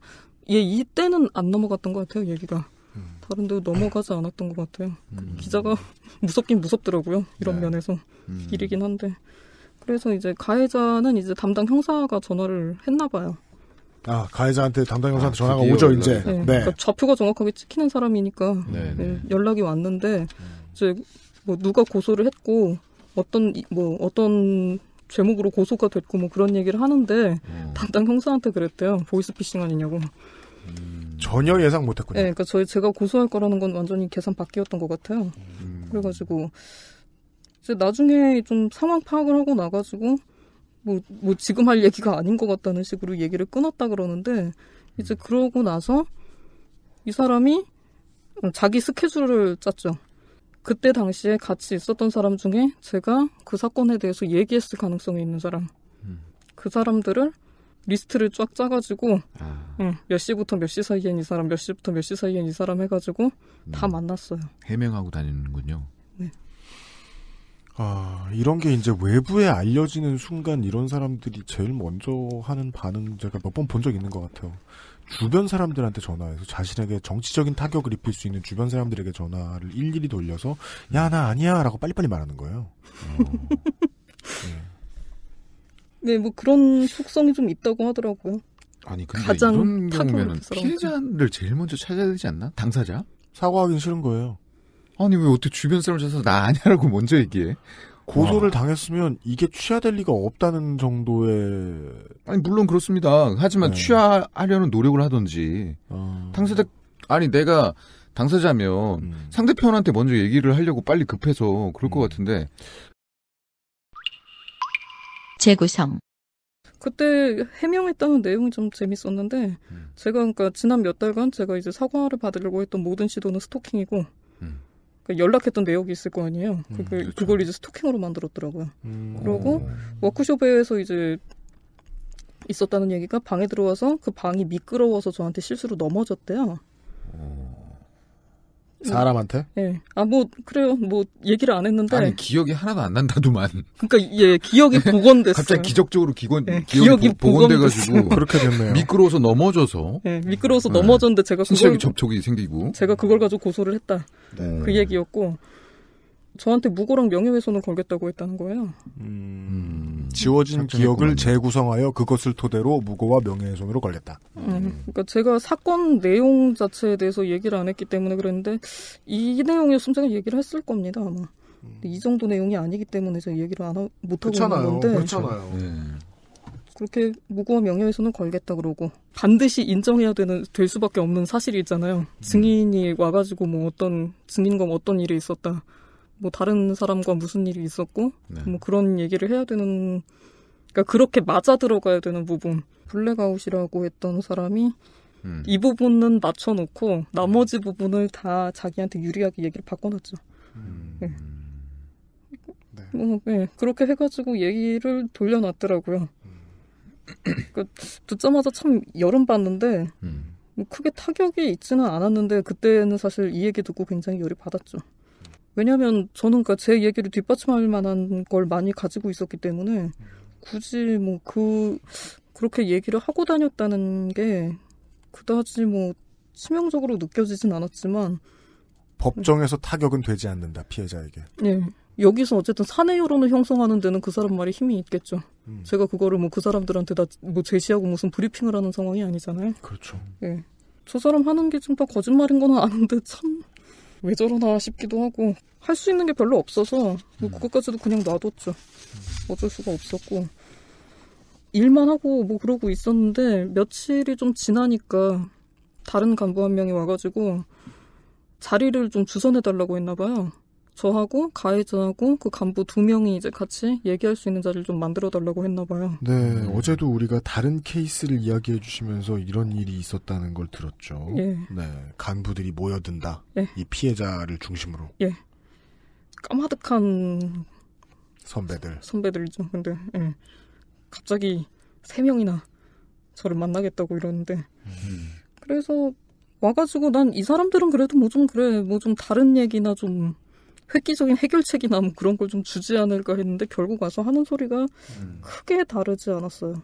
[SPEAKER 4] 얘 이때는 안 넘어갔던 것 같아요 얘기가. 다른 데 넘어가지 않았던 것 같아요. 그 음. 기자가 무섭긴 무섭더라고요. 이런 네. 면에서 음. 일이긴 한데. 그래서 이제 가해자는 이제 담당 형사가 전화를 했나 봐요.
[SPEAKER 2] 아 가해자한테 담당 형사한테 아, 전화가 오죠 이제. 네. 네. 그러니까
[SPEAKER 4] 좌표가 정확하게 찍히는 사람이니까 네, 네. 네 연락이 왔는데 이제 뭐 누가 고소를 했고 어떤 뭐 어떤 제목으로 고소가 됐고 뭐 그런 얘기를 하는데 어. 담당 형사한테 그랬대요. 보이스피싱 아니냐고.
[SPEAKER 2] 음. 전혀 예상 못했군요. 네,
[SPEAKER 4] 그러니까 저희 제가 고소할 거라는 건 완전히 계산 밖이었던 것 같아요. 음. 그래가지고 이제 나중에 좀 상황 파악을 하고 나가지고 뭐, 뭐 지금 할 얘기가 아닌 것 같다는 식으로 얘기를 끊었다 그러는데 이제 음. 그러고 나서 이 사람이 자기 스케줄을 짰죠. 그때 당시에 같이 있었던 사람 중에 제가 그 사건에 대해서 얘기했을 가능성이 있는 사람. 음. 그 사람들을 리스트를 쫙 짜가지고 아. 응, 몇 시부터 몇 시 사이엔 이 사람, 몇 시부터 몇 시 사이엔 이 사람 해가지고 음. 다 만났어요.
[SPEAKER 2] 해명하고 다니는군요. 네. 아 이런 게 이제 외부에 알려지는 순간 이런 사람들이 제일 먼저 하는 반응 제가 몇 번 본 적 있는 것 같아요. 주변 사람들한테 전화해서 자신에게 정치적인 타격을 입힐 수 있는 주변 사람들에게 전화를 일일이 돌려서 야 나 아니야라고 빨리빨리 말하는 거예요. 어. 네.
[SPEAKER 4] 네, 뭐 그런 속성이 좀 있다고 하더라고요. 아니 근데 가장 이런 경우면은 피해자를
[SPEAKER 2] 제일 먼저 찾아야 되지 않나? 당사자? 사과하기 싫은 거예요. 아니 왜 어떻게 주변 사람 을 찾아서 나 아니라고 먼저 얘기해? 고소를 와. 당했으면 이게 취하될 리가 없다는 정도의
[SPEAKER 3] 아니 물론 그렇습니다. 하지만 네. 취하하려는 노력을 하든지 아... 당사자 아니 내가 당사자면 음. 상대편한테 먼저 얘기를 하려고 빨리 급해서 그럴 음. 것 같은데
[SPEAKER 4] 재구성. 그때 해명했다는 내용이 좀 재밌었는데 음. 제가 그러니까 지난 몇 달간 제가 이제 사과를 받으려고 했던 모든 시도는 스토킹이고 음. 그니까 연락했던 내역이 있을 거 아니에요. 음, 그게, 그렇죠. 그걸 이제 스토킹으로 만들었더라고요. 음. 그러고 어. 워크숍에서 이제 있었다는 얘기가 방에 들어와서 그 방이 미끄러워서 저한테 실수로 넘어졌대요. 오. 어. 사람한테? 예. 아, 뭐, 그래요. 뭐, 얘기를 안 했는데. 아니,
[SPEAKER 3] 기억이 하나도 안 난다도만.
[SPEAKER 4] 그니까 예, 기억이 복원됐어요. 갑자기 기적적으로 기건, 예, 기억이, 기억이 보, 복원돼가지고.
[SPEAKER 3] 그렇게 됐네요. 미끄러워서 넘어져서. 예, 미끄러워서 예. 넘어졌는데 제가. 신체적 접촉이 생기고.
[SPEAKER 4] 제가 그걸 가지고 고소를 했다. 네. 그 얘기였고. 저한테 무고랑 명예훼손을 걸겠다고 했다는 거예요.
[SPEAKER 2] 음, 음. 지워진 기억을 재구성하여 그것을 토대로 무고와 명예훼손으로 걸렸다.
[SPEAKER 4] 음. 음, 그러니까 제가 사건 내용 자체에 대해서 얘기를 안 했기 때문에 그랬는데 이 내용이었으면 제가 얘기를 했을 겁니다 아마. 이 정도 내용이 아니기 때문에 제가 얘기를 안 하, 못 하고 있는 건데. 그렇잖아요. 네. 그렇게 무고와 명예훼손을 걸겠다 그러고 반드시 인정해야 되는 될 수밖에 없는 사실이 있잖아요. 증인이 와가지고 뭐 어떤 증인과 어떤 일이 있었다. 뭐 다른 사람과 무슨 일이 있었고 네. 뭐 그런 얘기를 해야 되는 그러니까 그렇게 맞아 들어가야 되는 부분 블랙아웃이라고 했던 사람이 음. 이 부분은 맞춰놓고 음. 나머지 부분을 다 자기한테 유리하게 얘기를 바꿔놨죠. 음. 네. 네. 뭐, 네. 그렇게 해가지고 얘기를 돌려놨더라고요. 음. 그 듣자마자 참 여름 봤는데 음. 뭐 크게 타격이 있지는 않았는데 그때는 사실 이 얘기 듣고 굉장히 열이 받았죠. 왜냐하면 저는 그니까제 얘기를 뒷받침할 만한 걸 많이 가지고 있었기 때문에 굳이 뭐 그 그렇게 얘기를 하고 다녔다는 게 그다지 뭐 치명적으로 느껴지진 않았지만
[SPEAKER 2] 법정에서 타격은 되지 않는다 피해자에게.
[SPEAKER 4] 네. 여기서 어쨌든 사내 여론을 형성하는 데는 그 사람 말이 힘이 있겠죠. 음. 제가 그거를 뭐 그 사람들한테 다 뭐 제시하고 무슨 브리핑을 하는 상황이 아니잖아요. 그렇죠. 예. 네. 저 사람 하는 게좀다 거짓말인 거는 아는데 참왜 저러나 싶기도 하고 할 수 있는 게 별로 없어서 뭐 음. 그것까지도 그냥 놔뒀죠. 어쩔 수가 없었고 일만 하고 뭐 그러고 있었는데 며칠이 좀 지나니까 다른 간부 한 명이 와가지고 자리를 좀 주선해달라고 했나 봐요. 저하고 가해자하고 그 간부 두 명이 이제 같이 얘기할 수 있는 자리를 좀 만들어 달라고 했나 봐요. 네,
[SPEAKER 2] 음. 어제도 우리가 다른 케이스를 이야기해 주시면서 이런 일이 있었다는 걸 들었죠. 예. 네, 간부들이 모여든다. 예. 이 피해자를 중심으로.
[SPEAKER 4] 예. 까마득한 선배들. 선배들이죠. 근데 예. 갑자기 세 명이나 저를 만나겠다고 이러는데. 음. 그래서 와가지고 난 이 사람들은 그래도 뭐 좀 그래 뭐 좀 다른 얘기나 좀 획기적인 해결책이 나면 그런 걸 좀 주지 않을까 했는데 결국 와서 하는 소리가 음. 크게 다르지 않았어요.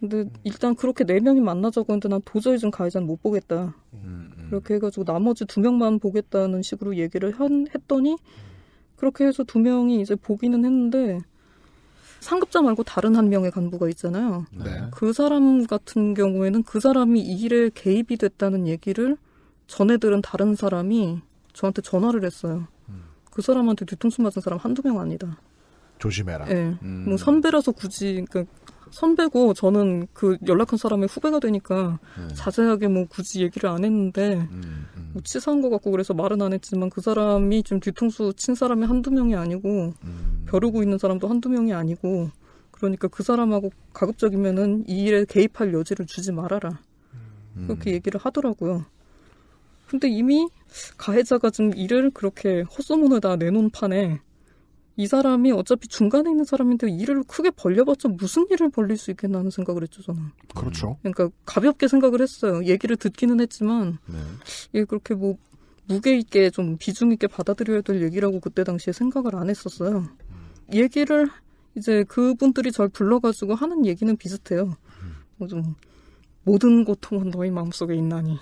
[SPEAKER 4] 근데 음. 일단 그렇게 네 명이 만나자고 했는데 난 도저히 좀 가해자는 못 보겠다. 음, 음. 그렇게 해가지고 나머지 두 명만 보겠다는 식으로 얘기를 한, 했더니 그렇게 해서 두 명이 이제 보기는 했는데 상급자 말고 다른 한 명의 간부가 있잖아요. 네. 그 사람 같은 경우에는 그 사람이 이 일에 개입이 됐다는 얘기를 전에 들은 다른 사람이 저한테 전화를 했어요. 그 사람한테 뒤통수 맞은 사람 한두 명 아니다.
[SPEAKER 2] 조심해라. 예. 네. 음. 뭐
[SPEAKER 4] 선배라서 굳이 그러니까 선배고 저는 그 연락한 사람의 후배가 되니까 음. 자세하게 뭐 굳이 얘기를 안 했는데 음, 음. 뭐 치사한 것 같고 그래서 말은 안 했지만 그 사람이 좀 뒤통수 친 사람이 한두 명이 아니고 음. 벼르고 있는 사람도 한두 명이 아니고 그러니까 그 사람하고 가급적이면은 이 일에 개입할 여지를 주지 말아라 음. 그렇게 얘기를 하더라고요. 근데 이미 가해자가 지금 일을 그렇게 헛소문을다 내놓은 판에 이 사람이 어차피 중간에 있는 사람인데 일을 크게 벌려봤자 무슨 일을 벌릴 수 있겠나 하는 생각을 했죠 저는. 그렇죠. 음. 그러니까 가볍게 생각을 했어요. 얘기를 듣기는 했지만 네. 이게 그렇게 뭐 무게 있게 좀 비중 있게 받아들여야 될 얘기라고 그때 당시에 생각을 안 했었어요. 음. 얘기를 이제 그분들이 절 불러가지고 하는 얘기는 비슷해요. 음. 뭐좀 모든 고통은 너희 마음속에 있나니.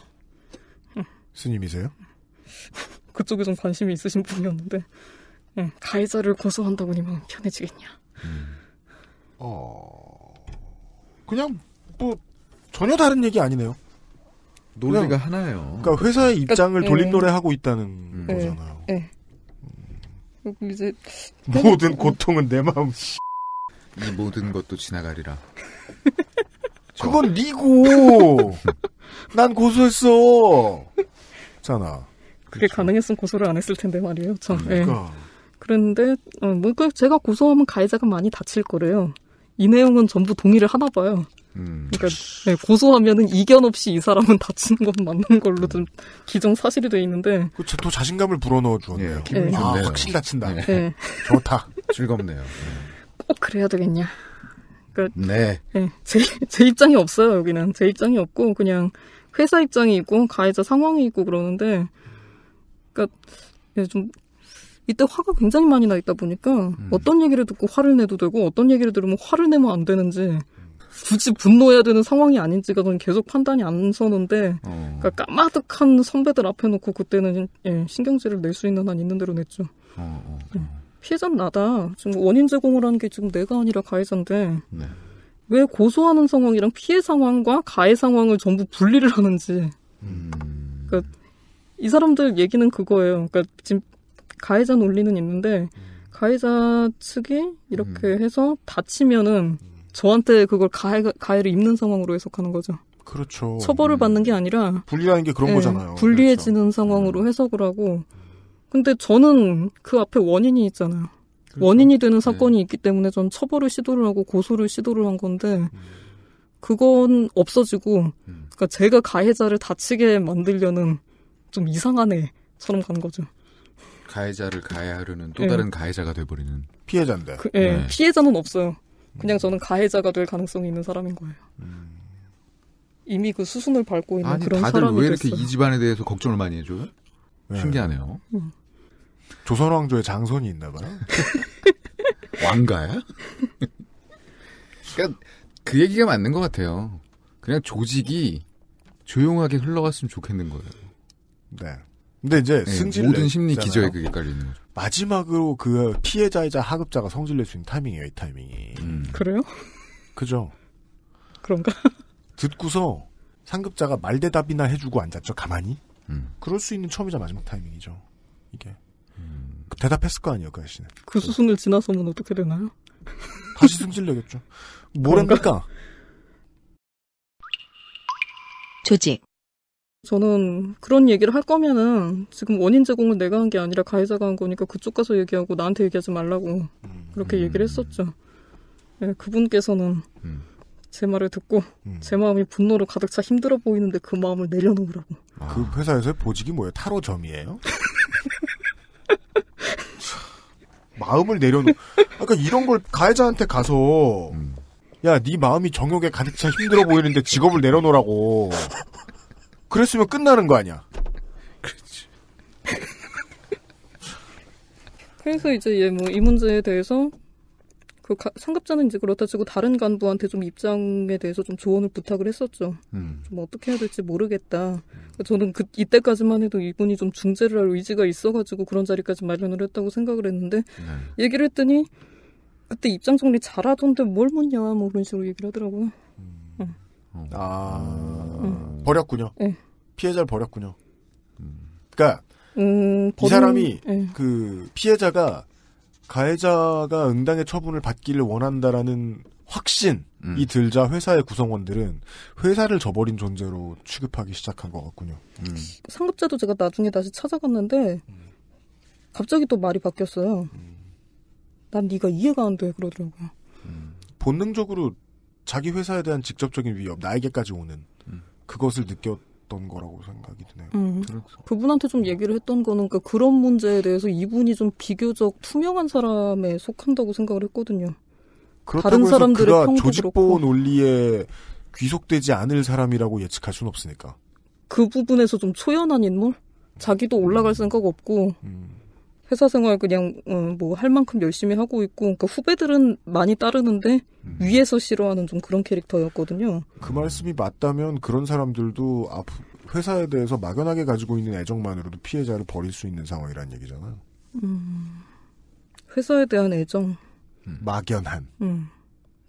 [SPEAKER 2] 스님이세요?
[SPEAKER 4] 그쪽에 좀 관심이 있으신 분이었는데 네, 가해자를 고소한다고니만 편해지겠냐. 음.
[SPEAKER 2] 어
[SPEAKER 4] 그냥 뭐
[SPEAKER 2] 전혀 다른 얘기 아니네요. 노래가 하나예요.
[SPEAKER 3] 그러니까 회사의 그러니까, 입장을 그러니까, 돌림노래하고 예. 있다는 음.
[SPEAKER 1] 거잖아요. 네. 음. 이제 모든
[SPEAKER 3] 고통은 내 마음. 이 모든 것도 지나가리라.
[SPEAKER 2] 그렇죠. 그건 니고. 난 고소했어. 잖아.
[SPEAKER 4] 그게 그렇죠. 가능했으면 고소를 안 했을 텐데 말이에요. 참. 그러니까. 예. 그런데 어, 뭐 그 제가 고소하면 가해자가 많이 다칠 거래요. 이 내용은 전부 동의를 하나 봐요. 음. 그러니까 네, 고소하면은 이견 없이 이 사람은 다치는 건 맞는 걸로 좀 기정 사실이 돼 있는데. 그쵸, 그렇죠. 또 자신감을
[SPEAKER 2] 불어넣어 주었네요. 네, 아, 확실히 다친다. 네. 좋다. 즐겁네요. 예.
[SPEAKER 4] 꼭 그래야 되겠냐. 그러니까 네. 네. 제, 제 입장이 없어요, 여기는. 제 입장이 없고, 그냥 회사 입장이 있고, 가해자 상황이 있고 그러는데, 그러니까 예, 좀 이때 화가 굉장히 많이 나 있다 보니까 음. 어떤 얘기를 듣고 화를 내도 되고 어떤 얘기를 들으면 화를 내면 안 되는지 굳이 분노해야 되는 상황이 아닌지가 저는 계속 판단이 안 서는데 어. 그러니까 까마득한 선배들 앞에 놓고 그때는 예, 신경질을 낼 수 있는 한 있는 대로 냈죠.
[SPEAKER 1] 어, 어, 예.
[SPEAKER 4] 피해자는 나다. 지금 원인 제공을 하는 게 지금 내가 아니라 가해자인데 네. 왜 고소하는 상황이랑 피해 상황과 가해 상황을 전부 분리를 하는지. 음. 그러니까 이 사람들 얘기는 그거예요. 그러니까 지금 가해자 논리는 있는데 가해자 측이 이렇게 음. 해서 다치면은 저한테 그걸 가해, 가해를 입는 상황으로 해석하는 거죠.
[SPEAKER 2] 그렇죠. 처벌을
[SPEAKER 4] 음. 받는 게 아니라
[SPEAKER 2] 분리라는 게 그런 네, 거잖아요. 그렇죠.
[SPEAKER 4] 분리해지는 그렇죠. 상황으로 음. 해석을 하고 근데 저는 그 앞에 원인이 있잖아요. 그렇죠. 원인이 되는 사건이 네. 있기 때문에 전 처벌을 시도를 하고 고소를 시도를 한 건데 음. 그건 없어지고 음. 그러니까 제가 가해자를 다치게 만들려는 좀 이상한 애처럼 간 거죠.
[SPEAKER 3] 가해자를 가해하려는 또 네. 다른 가해자가 돼버리는
[SPEAKER 2] 피해자인데.
[SPEAKER 4] 그, 네. 네. 피해자는 없어요. 그냥 음. 저는 가해자가 될 가능성이 있는 사람인 거예요. 음. 이미 그 수순을 밟고 있는 아니, 그런 사람이 됐어요. 다들 왜 이렇게 이
[SPEAKER 3] 집안에 대해서 걱정을 많이 해줘요? 네. 신기하네요. 음. 조선
[SPEAKER 2] 왕조의 장선이
[SPEAKER 3] 있나 봐요. 왕가야? 그러니까 그 얘기가 맞는 것 같아요. 그냥 조직이 조용하게 흘러갔으면 좋겠는 거예요.
[SPEAKER 2] 네. 근데 이제 네, 승질 모든 심리 기저에 그게 깔리는 거죠. 마지막으로 그 피해자이자 하급자가 성질 낼수 있는 타이밍이에요, 이 타이밍이. 음. 그래요? 그죠. 그런가? 듣고서 상급자가 말대답이나 해주고 앉았죠, 가만히. 음. 그럴 수 있는 처음이자 마지막 타이밍이죠. 이게 대답했을 거 아니에요, 그 아저씨는. 그,
[SPEAKER 4] 그 수순을 지나서면 어떻게 되나요? 다시 숨질려겠죠.
[SPEAKER 2] 뭐랍니까?
[SPEAKER 4] 조직. 저는 그런 얘기를 할 거면은 지금 원인 제공을 내가 한 게 아니라 가해자가 한 거니까 그쪽 가서 얘기하고 나한테 얘기하지 말라고 음. 그렇게 음. 얘기를 했었죠. 네, 그분께서는 음. 제 말을 듣고 음. 제 마음이 분노로 가득 차 힘들어 보이는데 그 마음을 내려놓으라고. 아.
[SPEAKER 1] 그
[SPEAKER 2] 회사에서 의 보직이 뭐예요? 타로점이에요? 마음을 내려놓. 그러니까 이런 걸 가해자한테 가서 음. 야, 네 마음이 정욕에 가득 차 힘들어 보이는데 직업을 내려놓으라고. 그랬으면 끝나는 거 아니야. 그렇지.
[SPEAKER 4] 그래서 이제 얘 뭐 이 문제에 대해서 그 가, 상급자는 이제 그렇다 치고 다른 간부한테 좀 입장에 대해서 좀 조언을 부탁을 했었죠. 음. 좀 어떻게 해야 될지 모르겠다. 그러니까 저는 그 이때까지만 해도 이분이 좀 중재를 할 의지가 있어가지고 그런 자리까지 마련을 했다고 생각을 했는데 네. 얘기를 했더니 그때 입장 정리 잘하던데 뭘 묻냐 뭐 그런 식으로 얘기를 하더라고요. 음.
[SPEAKER 2] 어. 아 응. 음. 버렸군요. 네. 피해자를 버렸군요. 음. 그니까이
[SPEAKER 1] 음, 버린... 사람이 예. 네. 그
[SPEAKER 2] 피해자가 가해자가 응당의 처분을 받기를 원한다라는 확신이 음. 들자 회사의 구성원들은 회사를 저버린 존재로 취급하기 시작한 것 같군요. 음.
[SPEAKER 4] 상급자도 제가 나중에 다시 찾아갔는데 갑자기 또 말이 바뀌었어요. 난 네가 이해가 안 돼 그러더라고요.
[SPEAKER 2] 본능적으로 자기 회사에 대한 직접적인 위협, 나에게까지 오는 음. 그것을 느꼈 있었던 거라고 생각이 드네요. 음. 그렇죠.
[SPEAKER 4] 그분한테 좀 네. 얘기를 했던 거는 그러니까 그런 문제에 대해서 이분이 좀 비교적 투명한 사람에 속한다고 생각을 했거든요. 다른 사람들의 평도
[SPEAKER 2] 조직보호 논리에 귀속되지 않을 사람이라고 예측할 수는 없으니까.
[SPEAKER 4] 그 부분에서 좀 초연한 인물? 자기도 올라갈 음. 생각 없고 음. 회사 생활 그냥 어, 뭐할 만큼 열심히 하고 있고 그러니까 후배들은 많이 따르는데 음. 위에서 싫어하는 좀 그런 캐릭터였거든요.
[SPEAKER 2] 그 말씀이 맞다면 그런 사람들도 앞 회사에 대해서 막연하게 가지고 있는 애정만으로도 피해자를 버릴 수 있는 상황이란 얘기잖아요.
[SPEAKER 4] 음, 회사에 대한 애정.
[SPEAKER 2] 음. 막연한. 음.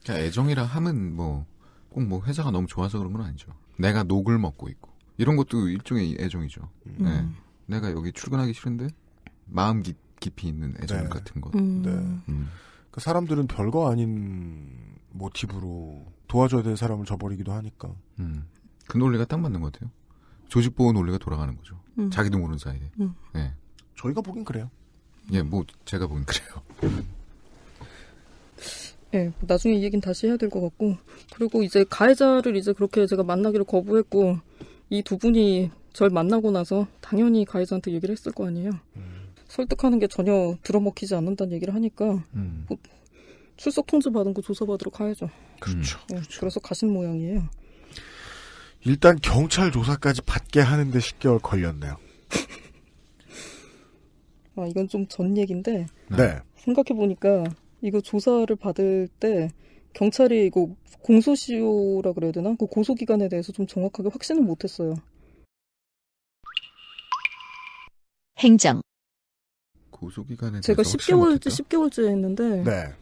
[SPEAKER 2] 그러니까 애정이라 함은 뭐
[SPEAKER 3] 꼭뭐 뭐 회사가 너무 좋아서 그런 건 아니죠. 내가 녹을 먹고 있고 이런 것도 일종의 애정이죠. 음. 네. 음. 내가 여기 출근하기 싫은데 마음 깊, 이 있는 애정 네. 같은 것. 음. 네. 음.
[SPEAKER 2] 그 사람들은 별거 아닌 모티브로 도와줘야 될 사람을 저버리기도 하니까. 음.
[SPEAKER 3] 그 논리가 딱 맞는 것 같아요.
[SPEAKER 2] 조직 보호 논리가 돌아가는
[SPEAKER 3] 거죠. 음. 자기도 모르는 사이에. 네.
[SPEAKER 4] 저희가 보긴
[SPEAKER 2] 그래요.
[SPEAKER 3] 예, 뭐 제가 보긴 그래요.
[SPEAKER 4] 예, 네, 나중에 이 얘기는 다시 해야 될 것 같고 그리고 이제 가해자를 이제 그렇게 제가 만나기로 거부했고 이 두 분이 절 만나고 나서 당연히 가해자한테 얘기를 했을 거 아니에요. 음. 설득하는 게 전혀 들어먹히지 않는다는 얘기를 하니까 음. 뭐 출석 통지 받은 거 조사받으러 가야죠. 그렇죠. 음. 네, 그렇죠. 그래서 가신 모양이에요.
[SPEAKER 2] 일단 경찰 조사까지 받게 하는데 10개월 걸렸네요.
[SPEAKER 4] 아, 이건 좀 전얘긴데 네. 네. 생각해보니까 이거 조사를 받을 때 경찰이 이거 공소시효라 그래야 되나? 그 고소기간에 대해서 좀 정확하게 확신을 못했어요. 행정
[SPEAKER 3] 고소기간에 제가
[SPEAKER 4] 10개월째 10개월째 했는데 네.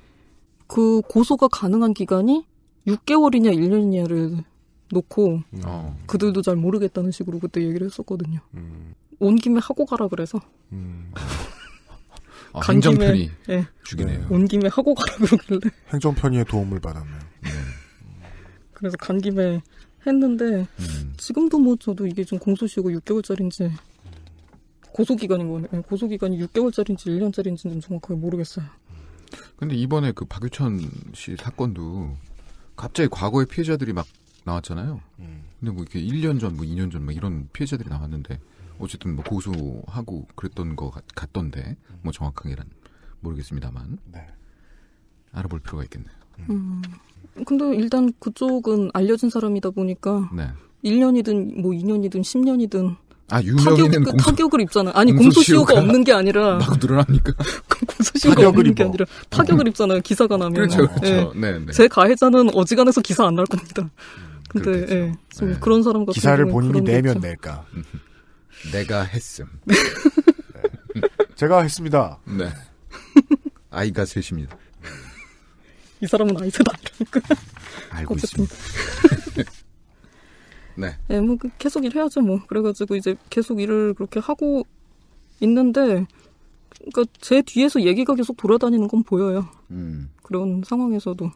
[SPEAKER 4] 그 고소가 가능한 기간이 6개월이냐 1년이냐를 놓고 어. 그들도 잘 모르겠다는 식으로 그때 얘기를 했었거든요. 음. 온 김에 하고 가라 그래서. 음.
[SPEAKER 1] 아, 행정편이
[SPEAKER 4] 네. 죽이네요. 온 김에 하고 가라 그러길래.
[SPEAKER 2] 행정편의 도움을 받았네요. 네.
[SPEAKER 4] 그래서 간 김에 했는데 음. 지금도 뭐 저도 이게 좀 공소시효가 6개월짜리인지 고소기간인 거네요. 고소기간이 6개월짜리인지 1년짜리인지는 정확하게 모르겠어요.
[SPEAKER 3] 근데 이번에 그 박유천 씨 사건도 갑자기 과거의 피해자들이 막 나왔잖아요. 음. 근데 뭐 이렇게 1년 전, 뭐 2년 전, 뭐 이런 피해자들이 나왔는데 어쨌든 뭐 고소하고 그랬던 거 같, 던데뭐 정확하게는 모르겠습니다만 네. 알아볼 필요가 있겠네요.
[SPEAKER 4] 음. 음. 근데 일단 그쪽은 알려진 사람이다 보니까 네. 1년이든 뭐 2년이든 10년이든 아, 유명인은 타격, 타격을 입잖아. 아니, 공소시효가, 없는 게 아니라. 막 늘어나니까. 공소시효가 없는 입어. 게 아니라 타격을 입잖아요. 기사가 나면. 그렇죠, 그렇죠. 예. 네, 네. 제 가해자는 어지간해서 기사 안 날 겁니다. 음, 근데 예, 좀 네. 그런 사람 같은 기사를 본인이 내면 낼까?
[SPEAKER 3] 내가 했음. 네. 네. 제가 했습니다. 네. 아이가 셋입니다.
[SPEAKER 4] 이 사람은 아이 셋 아니라니까. 알고 있습니다. 네. 네, 뭐 그 계속 일해야죠 뭐. 그래가지고 이제 계속 일을 그렇게 하고 있는데, 그러니까 제 뒤에서 얘기가 계속 돌아다니는 건 보여요. 음. 그런 상황에서도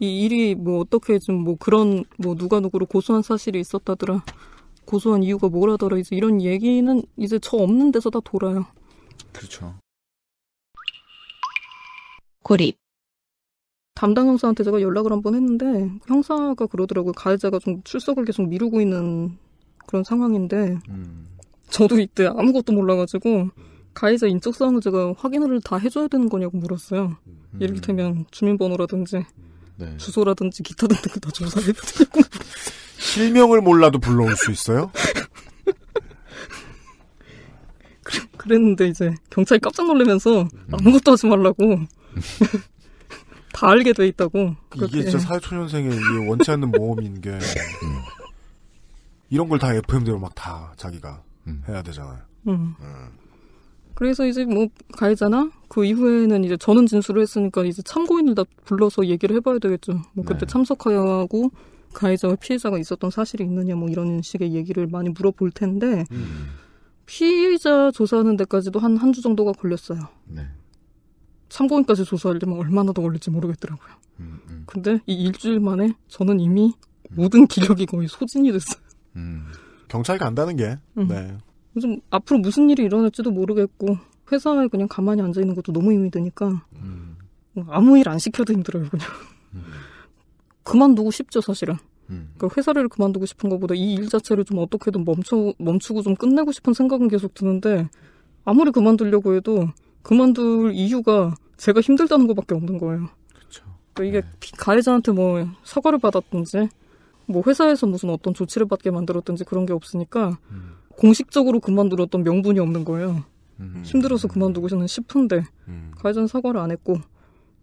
[SPEAKER 4] 이 일이 뭐 어떻게 좀뭐 그런 뭐 누가 누구로 고소한 사실이 있었다더라. 고소한 이유가 뭐라더라 이제 이런 얘기는 이제 저 없는 데서 다 돌아요. 그렇죠. 고립. 담당 형사한테 제가 연락을 한 번 했는데 형사가 그러더라고요. 가해자가 좀 출석을 계속 미루고 있는 그런 상황인데 음. 저도 이때 아무것도 몰라가지고 가해자 인적 사항을 제가 확인을 다 해줘야 되는 거냐고 물었어요. 음. 예를 들면 주민번호라든지 네. 주소라든지 기타 등등다 조사해야 되고
[SPEAKER 2] 실명을 몰라도 불러올 수 있어요?
[SPEAKER 4] 그랬는데 이제 경찰이 깜짝 놀라면서 아무것도 하지 말라고 음. 다 알게 돼 있다고. 그렇게. 이게 진짜 사회초년생의
[SPEAKER 2] 원치 않는 모험인 게 이런 걸 다 FM대로 막 다 자기가 음. 해야 되잖아요.
[SPEAKER 1] 음. 음.
[SPEAKER 4] 그래서 이제 뭐 가해자나 그 이후에는 이제 저는 진술을 했으니까 이제 참고인을 다 불러서 얘기를 해봐야 되겠죠. 뭐 그때 네. 참석하여 하고 가해자와 피해자가 있었던 사실이 있느냐 뭐 이런 식의 얘기를 많이 물어볼 텐데 음. 피의자 조사하는 데까지도 한 한 주 정도가 걸렸어요. 네. 참고인까지 조사할 때만 얼마나 더 걸릴지 모르겠더라고요. 음, 음. 근데 이 일주일 만에 저는 이미 음. 모든 기력이 거의 소진이 됐어요. 음.
[SPEAKER 2] 경찰 간다는
[SPEAKER 4] 게. 음. 네. 요즘 앞으로 무슨 일이 일어날지도 모르겠고 회사에 그냥 가만히 앉아 있는 것도 너무 힘이 드니까 음. 아무 일 안 시켜도 힘들어요 그냥. 그만두고 싶죠 사실은. 그러니까 회사를 그만두고 싶은 것보다 이 일 자체를 좀 어떻게든 멈추, 멈추고 좀 끝내고 싶은 생각은 계속 드는데 아무리 그만두려고 해도 그만둘 이유가 제가 힘들다는 것밖에 없는 거예요. 그렇죠. 이게 네. 가해자한테 뭐 사과를 받았든지 뭐 회사에서 무슨 어떤 조치를 받게 만들었든지 그런 게 없으니까 음. 공식적으로 그만두었던 명분이 없는 거예요. 음. 힘들어서 그만두고 저는 싶은데 음. 가해자는 사과를 안 했고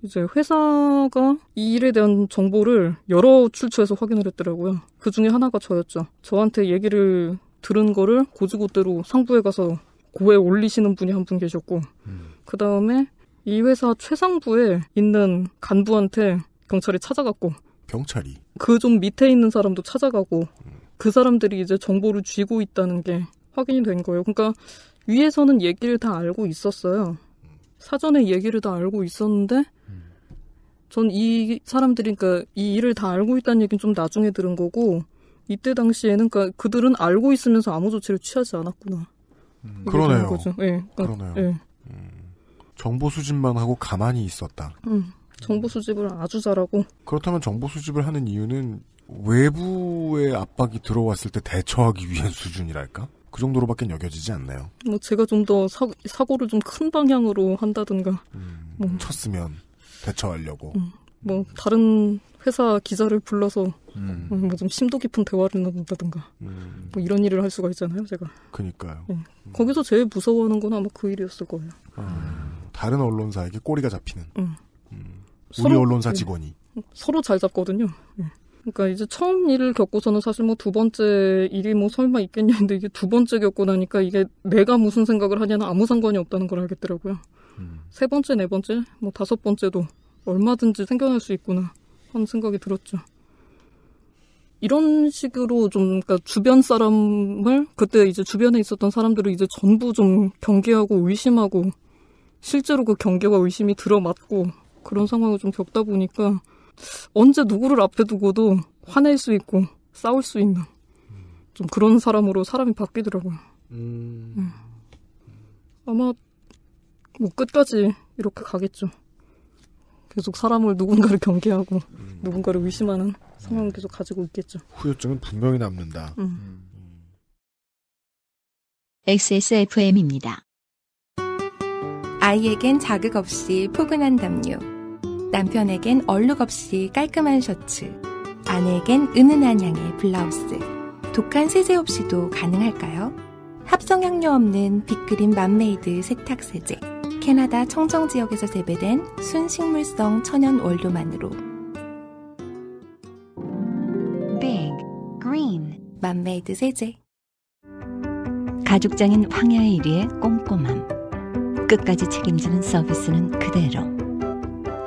[SPEAKER 4] 이제 회사가 이 일에 대한 정보를 여러 출처에서 확인을 했더라고요. 그 중에 하나가 저였죠. 저한테 얘기를 들은 거를 고지고대로 상부에 가서 고에 올리시는 분이 한 분 계셨고 음. 그 다음에 이 회사 최상부에 있는 간부한테 경찰이 찾아갔고 경찰이 그 좀 밑에 있는 사람도 찾아가고 그 사람들이 이제 정보를 쥐고 있다는 게 확인이 된 거예요. 그러니까 위에서는 얘기를 다 알고 있었어요. 사전에 얘기를 다 알고 있었는데 전 이 사람들이 그러니까 이 일을 다 알고 있다는 얘기는 좀 나중에 들은 거고 이때 당시에는 그러니까 그들은 알고 있으면서 아무 조치를 취하지 않았구나. 음. 그러네요. 거죠. 예. 그러니까, 그러네요.
[SPEAKER 2] 예. 정보 수집만 하고 가만히 있었다.
[SPEAKER 4] 음, 정보 수집을 아주 잘하고.
[SPEAKER 2] 그렇다면 정보 수집을 하는 이유는 외부의 압박이 들어왔을 때 대처하기 위한 수준이랄까? 그 정도로밖에 여겨지지 않나요?
[SPEAKER 4] 뭐 제가 좀 더 사고를 좀 큰 방향으로 한다든가. 음, 뭐.
[SPEAKER 2] 쳤으면 대처하려고.
[SPEAKER 4] 음, 뭐 다른 회사 기자를 불러서 음. 음 뭐좀 심도 깊은 대화를 나눈다든가 음. 뭐 이런 일을 할 수가 있잖아요 제가 그니까요 네. 음. 거기서 제일 무서워하는 건 아마 그 일이었을 거예요
[SPEAKER 2] 아. 다른 언론사에게 꼬리가 잡히는 음.
[SPEAKER 4] 음. 우리 서로, 언론사 네. 직원이 서로 잘 잡거든요. 네. 그러니까 이제 처음 일을 겪고서는 사실 뭐 두 번째 일이 뭐 설마 있겠냐는데 이게 두 번째 겪고 나니까 이게 내가 무슨 생각을 하냐는 아무 상관이 없다는 걸 알겠더라고요. 음. 세 번째, 네 번째, 뭐 다섯 번째도 얼마든지 생겨날 수 있구나 하는 생각이 들었죠. 이런 식으로 좀 그러니까 주변 사람을 그때 이제 주변에 있었던 사람들을 이제 전부 좀 경계하고 의심하고 실제로 그 경계가 의심이 들어맞고 그런 상황을 좀 겪다 보니까 언제 누구를 앞에 두고도 화낼 수 있고 싸울 수 있는 좀 그런 사람으로 사람이 바뀌더라고요.
[SPEAKER 1] 음...
[SPEAKER 4] 아마 뭐 끝까지 이렇게 가겠죠. 계속 사람을 누군가를 경계하고 음. 누군가를 의심하는 상황을 계속 가지고 있겠죠.
[SPEAKER 2] 후유증은 분명히 남는다.
[SPEAKER 4] XSFM입니다. 아이에겐 자극 없이 포근한 담요, 남편에겐 얼룩 없이 깔끔한 셔츠,
[SPEAKER 5] 아내에겐
[SPEAKER 4] 은은한 향의 블라우스, 독한 세제 없이도 가능할까요?
[SPEAKER 5] 합성향료 없는 빅그린 맘메이드 세탁세제, 캐나다 청정지역에서 재배된 순식물성 천연 원료만으로 Big Green 맘메이드 세제 가죽장인 황야의 일위의 꼼꼼함 끝까지 책임지는 서비스는 그대로.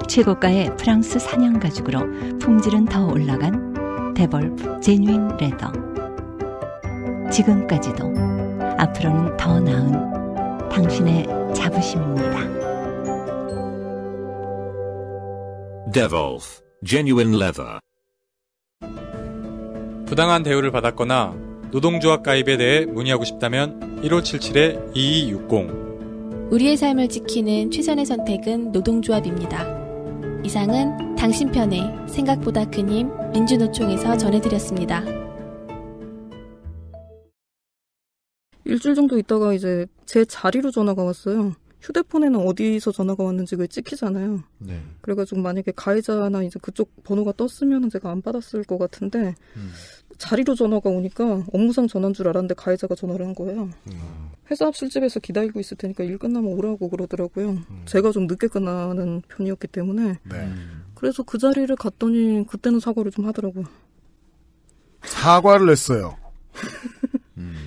[SPEAKER 5] 최고가의 프랑스 사냥 가죽으로 품질은 더 올라간 데벌프 제뉴인 레더. 지금까지도 앞으로는 더 나은 당신의 자부심입니다.
[SPEAKER 1] Devolf Genuine Leather
[SPEAKER 2] 부당한 대우를 받았거나 노동조합 가입에 대해 문의하고 싶다면 1577-2260
[SPEAKER 4] 우리의 삶을 지키는 최선의 선택은 노동조합입니다. 이상은 당신 편의 생각보다 큰 힘 민주노총에서 전해드렸습니다. 일주일 정도 있다가 이제 제 자리로 전화가 왔어요. 휴대폰에는 어디서 전화가 왔는지 그 찍히잖아요. 네. 그래가지고 만약에 가해자나 이제 그쪽 번호가 떴으면 제가 안 받았을 것 같은데 음. 자리로 전화가 오니까 업무상 전화인 줄 알았는데 가해자가 전화를 한 거예요. 음. 회사 앞 술집에서 기다리고 있을 테니까 일 끝나면 오라고 그러더라고요. 음. 제가 좀 늦게 끝나는 편이었기 때문에. 네. 그래서 그 자리를 갔더니 그때는 사과를 좀 하더라고요.
[SPEAKER 2] 사과를 했어요.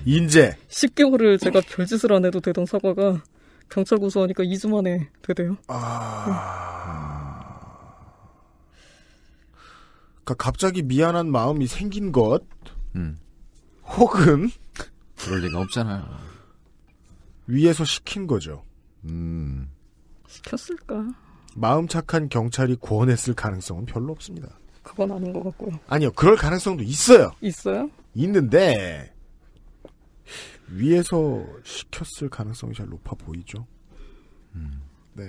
[SPEAKER 2] 이제
[SPEAKER 4] 10개월을 음. 제가 별짓을 안 해도 되던 사과가 경찰 고소하니까 2주 만에 되대요. 아...
[SPEAKER 2] 그러니까 갑자기 미안한 마음이 생긴 것, 음. 혹은 그럴 리가 없잖아요. 위에서 시킨 거죠. 음.
[SPEAKER 4] 시켰을까?
[SPEAKER 2] 마음 착한 경찰이 구원했을 가능성은 별로 없습니다.
[SPEAKER 4] 그건 아닌 것 같고요.
[SPEAKER 2] 아니요, 그럴 가능성도 있어요. 있어요? 있는데 위에서 시켰을 가능성이 잘 높아 보이죠. 음. 네.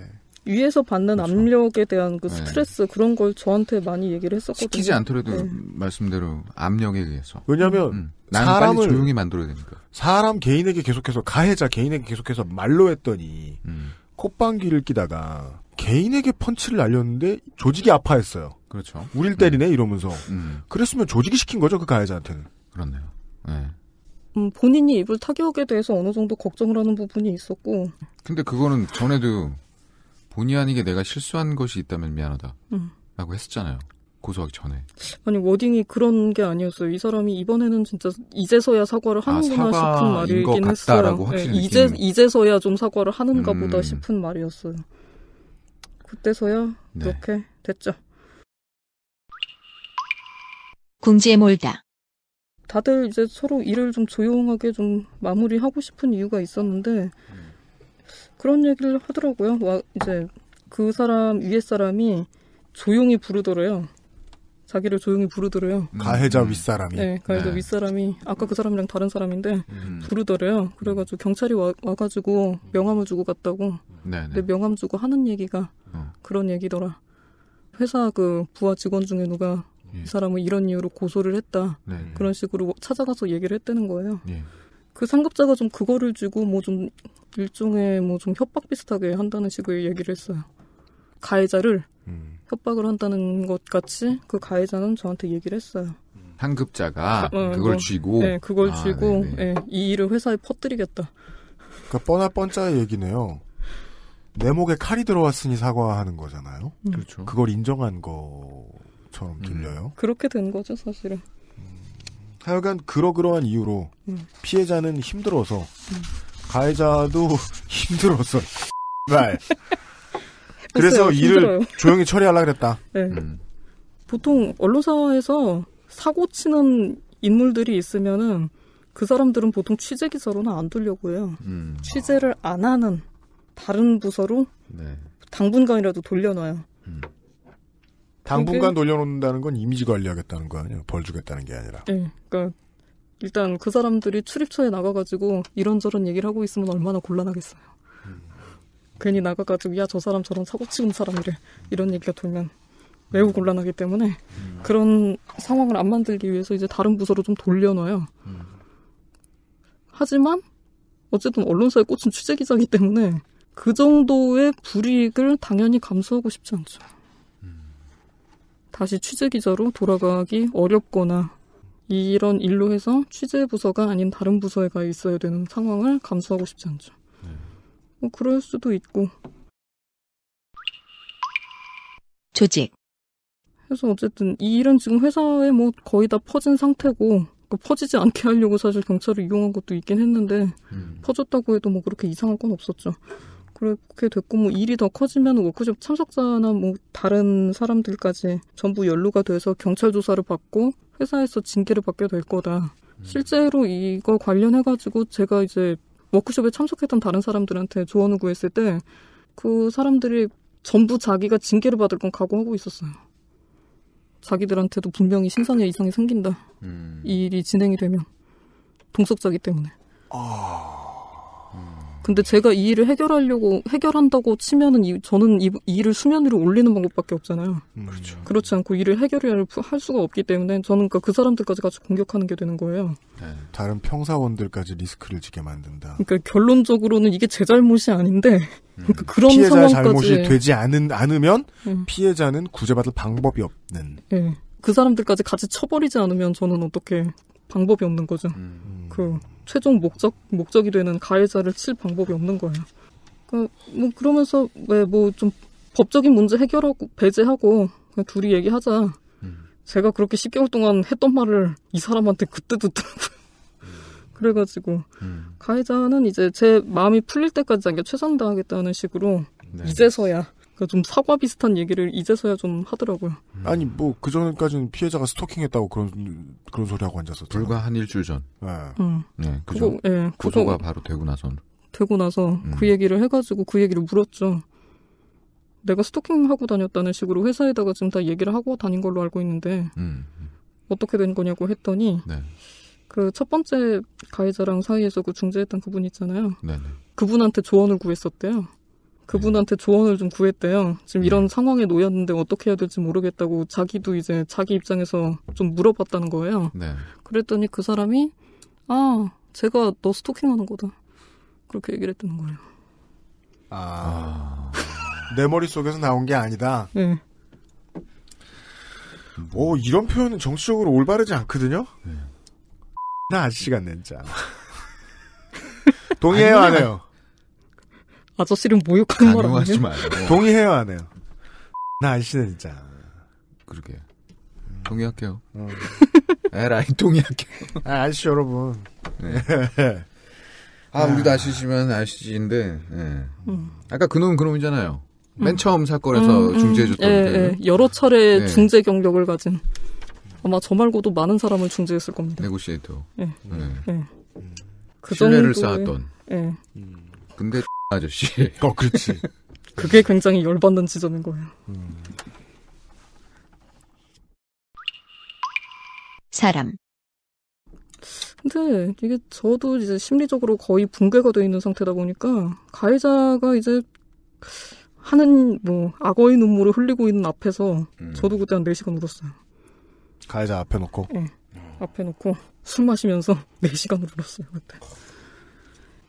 [SPEAKER 4] 위에서 받는 그렇죠. 압력에 대한 그 네. 스트레스 네. 그런 걸 저한테 많이 얘기를 했었거든요. 시키지 않더라도 네.
[SPEAKER 3] 말씀대로 압력에 의해서.
[SPEAKER 2] 왜냐하면 음. 사람을 조용히 만들어야 되니까. 사람 개인에게 계속해서 가해자 개인에게 계속해서 말로 했더니 음. 콧방귀를 끼다가 개인에게 펀치를 날렸는데 조직이 아파했어요. 그렇죠. 우릴 때리네 음. 이러면서. 음. 그랬으면 조직이 시킨 거죠 그 가해자한테는. 그렇네요. 네.
[SPEAKER 4] 음, 본인이 입을 타격에 대해서 어느 정도 걱정을 하는 부분이 있었고.
[SPEAKER 3] 근데 그거는 전에도 본의 아니게 내가 실수한 것이 있다면 미안하다. 음. 라고 했었잖아요. 고소하기 전에.
[SPEAKER 4] 아니 워딩이 그런 게 아니었어요. 이 사람이 이번에는 진짜 이제서야 사과를 아, 하는구나 아, 싶은 말이긴 했어요. 네, 이제 느낌. 이제서야 좀 사과를 하는가 음. 보다 싶은 말이었어요. 그때서야 네. 그렇게 됐죠. 궁지에 몰다. 다들 이제 서로 일을 좀 조용하게 좀 마무리하고 싶은 이유가 있었는데 음. 그런 얘기를 하더라고요. 와, 이제 그 사람 위에 사람이 조용히 부르더래요. 자기를 조용히 부르더래요. 음. 가해자 음. 윗사람이. 네, 가해자 네. 윗사람이 아까 그 사람이랑 다른 사람인데 음. 부르더래요. 그래가지고 경찰이 와, 와가지고 명함을 주고 갔다고. 네, 네. 명함 주고 하는 얘기가 어. 그런 얘기더라. 회사 그 부하 직원 중에 누가 예. 이 사람을 이런 이유로 고소를 했다. 네, 네. 그런 식으로 찾아가서 얘기를 했다는 거예요. 예. 그 상급자가 좀 그거를 주고 뭐 좀 일종의 뭐 좀 협박 비슷하게 한다는 식으로 얘기를 했어요. 가해자를 음. 협박을 한다는 것 같이 그 가해자는 저한테 얘기를 했어요.
[SPEAKER 2] 상급자가
[SPEAKER 3] 어, 그걸 어, 쥐고 네, 그걸 아,
[SPEAKER 4] 쥐고 네, 네. 예, 이 일을 회사에 퍼뜨리겠다.
[SPEAKER 2] 그러니까 뻔한 뻔짜 의 얘기네요. 내 목에 칼이 들어왔으니 사과하는 거잖아요. 음. 그렇죠. 그걸 인정한 거처럼 들려요. 음.
[SPEAKER 4] 그렇게 된 거죠, 사실은.
[SPEAKER 2] 하여간 그러그러한 이유로 음. 피해자는 힘들어서 음. 가해자도 힘들어서 말.
[SPEAKER 4] 그래서 일을
[SPEAKER 2] 조용히 처리하려 그랬다. 네. 음.
[SPEAKER 4] 보통 언론사에서 사고 치는 인물들이 있으면은 그 사람들은 보통 취재 기사로는 안돌려고 해요. 음. 취재를 안 하는 다른 부서로 네. 당분간이라도 돌려놔요. 음.
[SPEAKER 2] 당분간 그게... 돌려놓는다는 건 이미지 관리하겠다는 거 아니에요? 벌 주겠다는 게 아니라.
[SPEAKER 4] 네, 그러니까 일단 그 사람들이 출입처에 나가가지고 이런저런 얘기를 하고 있으면 얼마나 곤란하겠어요. 음. 괜히 나가가지고 야 저 사람 저런 사고 치는 사람이래 이런 얘기가 돌면 매우 곤란하기 때문에 음. 그런 상황을 안 만들기 위해서 이제 다른 부서로 좀 돌려놔요. 음. 하지만 어쨌든 언론사의 꽃은 취재 기자이기 때문에 그 정도의 불이익을 당연히 감수하고 싶지 않죠. 다시 취재기자로 돌아가기 어렵거나 이런 일로 해서 취재 부서가 아닌 다른 부서에 가 있어야 되는 상황을 감수하고 싶지 않죠. 네. 뭐 그럴 수도 있고. 조직. 그래서 어쨌든 이 일은 지금 회사에 뭐 거의 다 퍼진 상태고 그 퍼지지 않게 하려고 사실 경찰을 이용한 것도 있긴 했는데 음. 퍼졌다고 해도 뭐 그렇게 이상한 건 없었죠. 그렇게 됐고 뭐 일이 더 커지면 워크숍 참석자나 뭐 다른 사람들까지 전부 연루가 돼서 경찰 조사를 받고 회사에서 징계를 받게 될 거다. 음. 실제로 이거 관련해가지고 제가 이제 워크숍에 참석했던 다른 사람들한테 조언을 구했을 때 그 사람들이 전부 자기가 징계를 받을 건 각오하고 있었어요. 자기들한테도 분명히 신선의 이상이 생긴다. 음. 이 일이 진행이 되면 동석자기 때문에. 아... 근데 제가 이 일을 해결하려고 해결한다고 치면은 이, 저는 이, 이 일을 수면 위로 올리는 방법밖에 없잖아요. 음. 그렇죠. 그렇지 않고 일을 해결을 할 수가 없기 때문에 저는 그러니까 그 사람들까지 같이 공격하는 게 되는 거예요.
[SPEAKER 2] 네. 다른 평사원들까지 리스크를 지게 만든다.
[SPEAKER 4] 그러니까 결론적으로는 이게 제 잘못이 아닌데 그러니까 그런 피해자 상황까지 잘못이 되지
[SPEAKER 2] 않은 않으면 음. 피해자는 구제받을 방법이 없는.
[SPEAKER 4] 네. 그 사람들까지 같이 처벌이지 않으면 저는 어떻게 방법이 없는 거죠. 음. 그 최종 목적 목적이 되는 가해자를 칠 방법이 없는 거예요. 그뭐 그러면서왜 뭐 좀 법적인 문제 해결하고 배제하고 그냥 둘이 얘기하자. 음. 제가 그렇게 10개월 동안 했던 말을 이 사람한테 그때 듣더라고요. 음. 그래가지고 음. 가해자는 이제 제 마음이 풀릴 때까지 자기가 최선 다하겠다는 식으로 네. 이제서야 그러니까 좀 사과 비슷한 얘기를 이제서야 좀 하더라고요.
[SPEAKER 2] 음. 아니 뭐 그 전까지는 피해자가 스토킹했다고 그런 그런 소리 하고 앉아서 불과 한 일주일 전. 네.
[SPEAKER 1] 음.
[SPEAKER 3] 네 그죠. 예. 네, 고소가 바로 되고 나서.
[SPEAKER 4] 되고 나서 음. 그 얘기를 해가지고 그 얘기를 물었죠. 내가 스토킹하고 다녔다는 식으로 회사에다가 지금 다 얘기를 하고 다닌 걸로 알고 있는데 음. 어떻게 된 거냐고 했더니 네. 그첫 번째 가해자랑 사이에서 그 중재했던 그분 있잖아요. 네네. 네. 그분한테 조언을 구했었대요. 그분한테 조언을 좀 구했대요. 지금 네. 이런 상황에 놓였는데 어떻게 해야 될지 모르겠다고 자기도 이제 자기 입장에서 좀 물어봤다는 거예요. 네. 그랬더니 그 사람이 아 제가 너 스토킹하는 거다 그렇게 얘기를 했다는 거예요.
[SPEAKER 2] 아. 아. 내 머릿속에서 나온 게 아니다. 네. 뭐 이런 표현은 정치적으로 올바르지 않거든요. 네. 나 아저씨 같네 진짜.
[SPEAKER 4] 동의해요 안 해요? 아저씨를 모욕하는 거라고. 하지 말고.
[SPEAKER 3] 동의해요,
[SPEAKER 2] 안 해요? 나 아저씨는 진짜. 그러게.
[SPEAKER 3] 음. 동의할게요. 어. 에라이,
[SPEAKER 2] 동의할게요. 아, 아저씨 여러분.
[SPEAKER 3] 네. 아, 우리도 아시지만 아시지인데, 예. 네. 음. 아까 그놈은 그놈이잖아요. 음. 맨 처음 사건에서
[SPEAKER 4] 음, 음, 중재해줬던. 예, 예. 여러 차례 예. 중재 경력을 가진. 아마 저 말고도 많은 사람을 중재했을 겁니다. 네고시에이터. 예. 네. 예. 예. 그 신뢰를 쌓았던. 예.
[SPEAKER 3] 근데 아저씨. 어, 그렇지.
[SPEAKER 4] 그게 굉장히 열받는 지점인 거예요. 사람. 근데 이게 저도 이제 심리적으로 거의 붕괴가 돼 있는 상태다 보니까 가해자가 이제 하는 뭐 악어의 눈물을 흘리고 있는 앞에서 음. 저도 그때 한 4시간 울었어요.
[SPEAKER 2] 가해자 앞에 놓고?
[SPEAKER 4] 네. 앞에 놓고 술 마시면서 4시간 울었어요, 그때.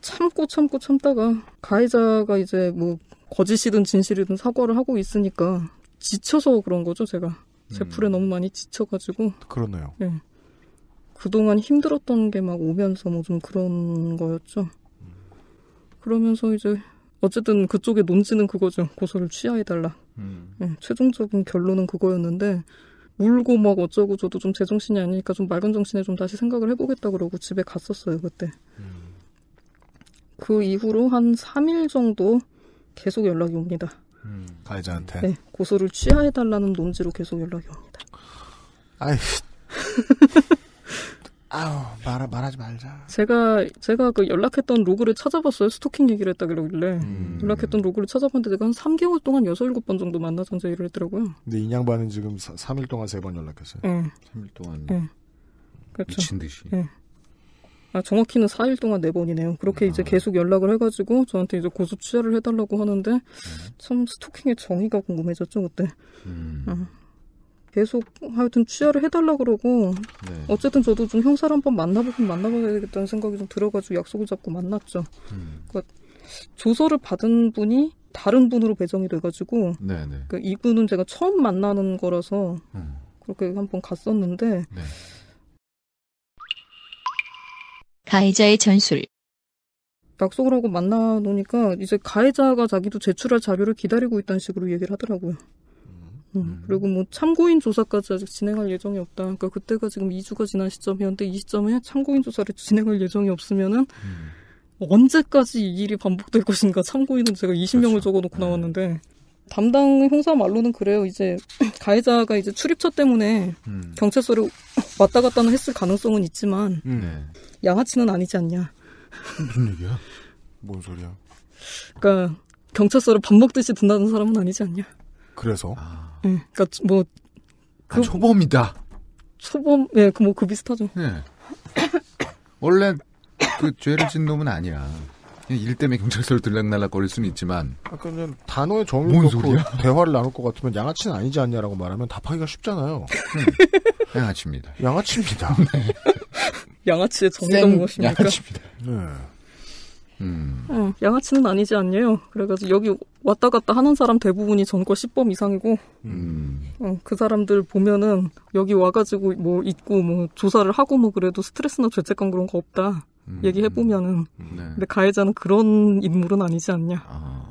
[SPEAKER 4] 참고 참고 참다가 가해자가 이제 뭐 거짓이든 진실이든 사과를 하고 있으니까 지쳐서 그런 거죠, 제가. 제 풀에 음. 너무 많이 지쳐가지고. 그러네요. 네. 예. 그동안 힘들었던 게 막 오면서 뭐 좀 그런 거였죠. 그러면서 이제 어쨌든 그쪽에 논지는 그거죠. 고소를 취하해달라. 음. 네, 최종적인 결론은 그거였는데 울고 막 어쩌고 저도 좀 제정신이 아니니까 좀 맑은 정신에 좀 다시 생각을 해보겠다 그러고 집에 갔었어요 그때. 음. 그 이후로 한 3일 정도 계속 연락이 옵니다.
[SPEAKER 2] 음, 가해자한테?
[SPEAKER 4] 네, 고소를 취하해달라는 논지로 계속 연락이 옵니다. 아휴. 아우, 말, 말하지 말자. 제가, 제가 그 연락했던 로그를 찾아봤어요. 스토킹 얘기를 했다 그러길래. 음. 연락했던 로그를 찾아봤는데 제가 한 3개월 동안 6, 7번 정도 만나던 자 일을 했더라고요.
[SPEAKER 2] 근데 인양반은 지금 3일 동안 3번 연락했어요. 네. 3일 동안. 응. 네.
[SPEAKER 4] 그렇죠. 미친 듯이. 네. 아, 정확히는 4일 동안 4번이네요. 그렇게 아. 이제 계속 연락을 해가지고 저한테 이제 고소 취하를 해달라고 하는데 음. 참 스토킹의 정의가 궁금해졌죠, 그때. 음. 아. 계속 하여튼 취하를 해달라 그러고 네. 어쨌든 저도 좀 형사를 한번 만나보긴 만나봐야겠다는 되 생각이 좀 들어가지고 약속을 잡고 만났죠. 음. 그러니까 조서를 받은 분이 다른 분으로 배정이 돼가지고 네, 네. 그러니까 이분은 제가 처음 만나는 거라서 음. 그렇게 한번 갔었는데 가해자의 전술. 약속을 하고 만나놓으니까 이제 가해자가 자기도 제출할 자료를 기다리고 있다는 식으로 얘기를 하더라고요. 음. 음. 그리고 뭐 참고인 조사까지 아직 진행할 예정이 없다. 그러니까 그때가 지금 2주가 지난 시점이었는데 이 시점에 참고인 조사를 진행할 예정이 없으면은 음. 언제까지 이 일이 반복될 것인가 참고인은 제가 20명을 그렇죠. 적어놓고 네. 나왔는데 담당 형사 말로는 그래요. 이제 가해자가 이제 출입처 때문에 음. 경찰서를 왔다 갔다 했을 가능성은 있지만 음. 네. 양아치는 아니지 않냐.
[SPEAKER 1] 무슨 얘기야?
[SPEAKER 2] 뭔 소리야?
[SPEAKER 4] 그러니까 경찰서를 밥 먹듯이 든다는 사람은 아니지 않냐.
[SPEAKER 2] 그래서? 아.
[SPEAKER 4] 예, 그러니까 뭐 아, 그, 아, 초범이다. 초범, 예, 네,
[SPEAKER 3] 그 그뭐 그 비슷하죠. 네. 원래 그 죄를 짓는 놈은 아니야.
[SPEAKER 2] 일 때문에 경찰서를 들락날락 거릴
[SPEAKER 3] 수는 있지만
[SPEAKER 2] 아까 는 단어의 정의를 놓고 대화를 나눌 것 같으면 양아치는 아니지 않냐라고 말하면 답하기가 쉽잖아요. 음. 양아치입니다. 양아치입니다.
[SPEAKER 4] 네. 양아치의 정의가 무엇입니까? 양아치입니다. 네. 음. 응, 양아치는 아니지 않냐요? 그래가지고 여기 왔다 갔다 하는 사람 대부분이 전과 10범 이상이고, 음. 응, 그 사람들 보면은 여기 와가지고 뭐 있고 뭐 조사를 하고 뭐 그래도 스트레스나 죄책감 그런 거 없다. 음. 얘기해보면은. 네. 근데 가해자는 그런 인물은 아니지 않냐. 아...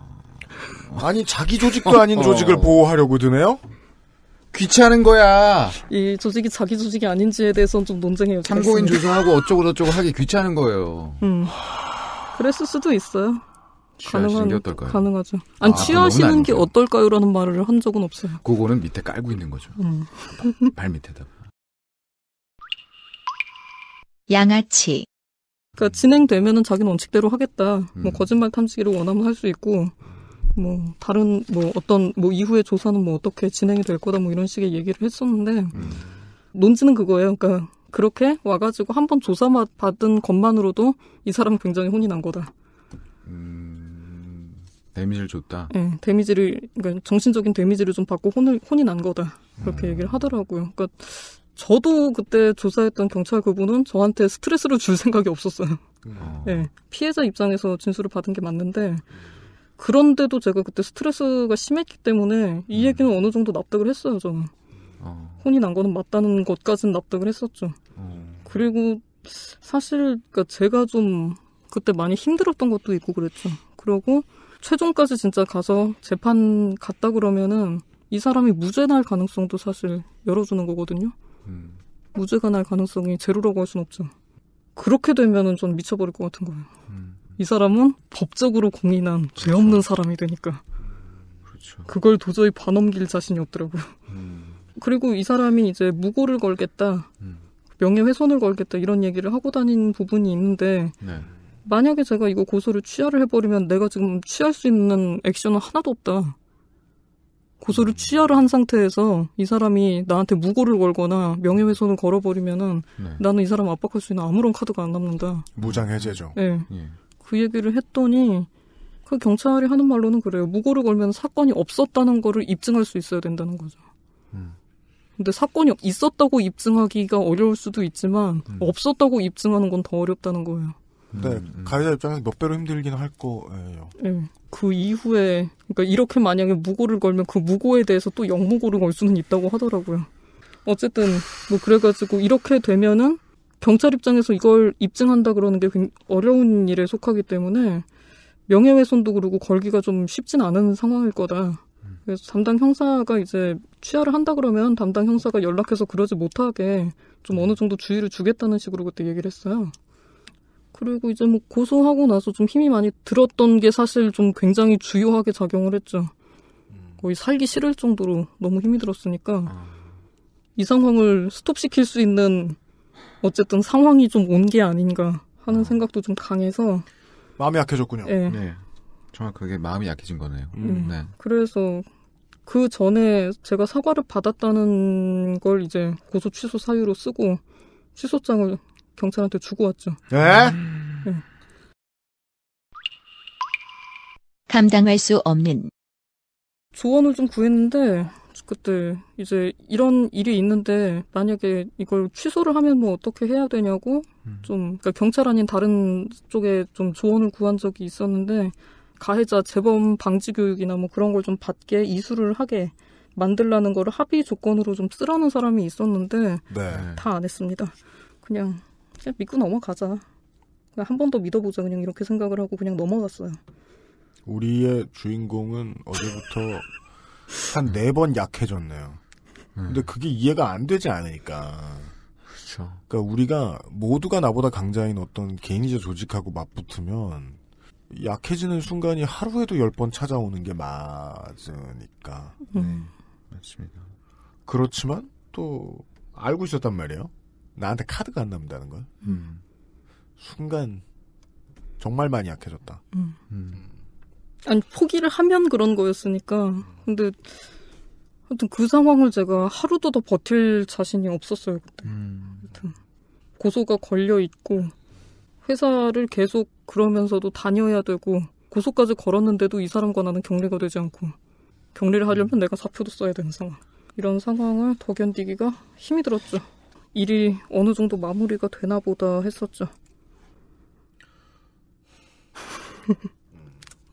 [SPEAKER 2] 니 자기 조직도 아닌 어. 조직을 보호하려고 드네요? 귀찮은 거야.
[SPEAKER 4] 이 조직이 자기 조직이 아닌지에 대해서는 좀 논쟁해요. 참고인
[SPEAKER 3] 조사하고 어쩌고저쩌고 하기 귀찮은 거예요.
[SPEAKER 4] 음. 그랬을 수도 있어요. 가능한, 게 어떨까요? 가능하죠. 안 아, 취하시는 게 어떨까요라는 말을 한 적은 없어요.
[SPEAKER 3] 그거는 밑에 깔고 있는 거죠. 음. 발, 밑에다.
[SPEAKER 4] 양아치. 그러니까 진행되면은 자기는 원칙대로 하겠다. 뭐 음. 뭐 거짓말 탐지기를 원하면 할 수 있고, 뭐 다른 뭐 어떤 뭐 이후의 조사는 뭐 어떻게 진행이 될 거다 뭐 이런 식의 얘기를 했었는데 음. 논지는 그거예요. 그러니까 그렇게 와가지고 한 번 조사 받은 것만으로도 이 사람 굉장히 혼이 난 거다.
[SPEAKER 3] 음, 데미지를 줬다.
[SPEAKER 4] 네, 데미지를 그러니까 정신적인 데미지를 좀 받고 혼을 혼이 난 거다. 그렇게 음. 얘기를 하더라고요. 그러니까 저도 그때 조사했던 경찰 그분은 저한테 스트레스를 줄 생각이 없었어요. 어. 네, 피해자 입장에서 진술을 받은 게 맞는데 그런데도 제가 그때 스트레스가 심했기 때문에 이 얘기는 음. 어느 정도 납득을 했어요, 저는. 어. 혼이 난 거는 맞다는 것까지는 납득을 했었죠. 어. 그리고 사실 그니까 제가 좀 그때 많이 힘들었던 것도 있고 그랬죠. 그러고 최종까지 진짜 가서 재판 갔다 그러면은 이 사람이 무죄 날 가능성도 사실 열어주는 거거든요. 음. 무죄가 날 가능성이 제로라고 할 순 없죠. 그렇게 되면은 전 미쳐버릴 것 같은 거예요. 음. 이 사람은 법적으로 공인한 그렇죠. 죄 없는 그렇죠. 사람이 되니까. 음, 그렇죠. 그걸 도저히 반넘길 자신이 없더라고요. 음. 그리고 이 사람이 이제 무고를 걸겠다, 음. 명예훼손을 걸겠다 이런 얘기를 하고 다니는 부분이 있는데 네. 만약에 제가 이거 고소를 취하를 해버리면 내가 지금 취할 수 있는 액션은 하나도 없다. 고소를 음. 취하를 한 상태에서 이 사람이 나한테 무고를 걸거나 명예훼손을 걸어버리면은 네. 나는 이 사람 압박할 수 있는 아무런 카드가 안 남는다.
[SPEAKER 2] 무장해제죠. 네. 예.
[SPEAKER 4] 그 얘기를 했더니 그 경찰이 하는 말로는 그래요. 무고를 걸면 사건이 없었다는 거를 입증할 수 있어야 된다는 거죠. 음. 근데 사건이 있었다고 입증하기가 어려울 수도 있지만 음. 없었다고 입증하는 건 더 어렵다는 거예요.
[SPEAKER 2] 음. 네, 음. 가해자 입장에서 몇 배로 힘들긴 할 거예요.
[SPEAKER 4] 네, 그 이후에 그러니까 이렇게 만약에 무고를 걸면 그 무고에 대해서 또 영무고를 걸 수는 있다고 하더라고요. 어쨌든 뭐 그래가지고 이렇게 되면은 경찰 입장에서 이걸 입증한다 그러는 게 어려운 일에 속하기 때문에 명예훼손도 그러고 걸기가 좀 쉽진 않은 상황일 거다. 그래서 담당 형사가 이제 취하를 한다 그러면 담당 형사가 연락해서 그러지 못하게 좀 음. 어느 정도 주의를 주겠다는 식으로 그때 얘기를 했어요. 그리고 이제 뭐 고소하고 나서 좀 힘이 많이 들었던 게 사실 좀 굉장히 주요하게 작용을 했죠. 음. 거의 살기 싫을 정도로 너무 힘이 들었으니까 아. 이 상황을 스톱시킬 수 있는 어쨌든 상황이 좀 온 게 아닌가 하는 아. 생각도 좀 강해서 마음이 약해졌군요. 예. 네. 네.
[SPEAKER 3] 정말그게 마음이 약해진 거네요. 음. 네.
[SPEAKER 4] 그래서 그 전에 제가 사과를 받았다는 걸 이제 고소 취소 사유로 쓰고 취소장을 경찰한테 주고 왔죠. 네? 네. 감당할 수 없는 조언을 좀 구했는데 그때 이제 이런 일이 있는데 만약에 이걸 취소를 하면 뭐 어떻게 해야 되냐고 음. 좀 그러니까 경찰 아닌 다른 쪽에 좀 조언을 구한 적이 있었는데 가해자 재범 방지 교육이나 뭐 그런 걸 좀 받게 이수를 하게 만들라는 거를 합의 조건으로 좀 쓰라는 사람이 있었는데 네. 다안 했습니다. 그냥, 그냥 믿고 넘어가자. 한 번 더 믿어보자 그냥 이렇게 생각을 하고 그냥 넘어갔어요.
[SPEAKER 2] 우리의 주인공은 어제부터 한 네 번 약해졌네요. 근데 음. 그게 이해가 안 되지 않으니까. 그렇죠. 그러니까 우리가 모두가 나보다 강자인 어떤 개인이자 조직하고 맞붙으면 약해지는 순간이 하루에도 열 번 찾아오는 게 맞으니까. 음. 네, 맞습니다. 그렇지만 또 알고 있었단 말이에요. 나한테 카드가 안 남는다는 걸. 음. 순간 정말 많이 약해졌다.
[SPEAKER 4] 음. 음. 아니 포기를 하면 그런 거였으니까. 근데 하여튼 그 상황을 제가 하루도 더 버틸 자신이 없었어요 그때. 음. 하여튼 고소가 걸려 있고 회사를 계속 그러면서도 다녀야 되고 고소까지 걸었는데도 이 사람과 나는 격리가 되지 않고 격리를 하려면 내가 사표도 써야 되는 상황. 이런 상황을 더 견디기가 힘이 들었죠. 일이 어느 정도 마무리가 되나 보다 했었죠.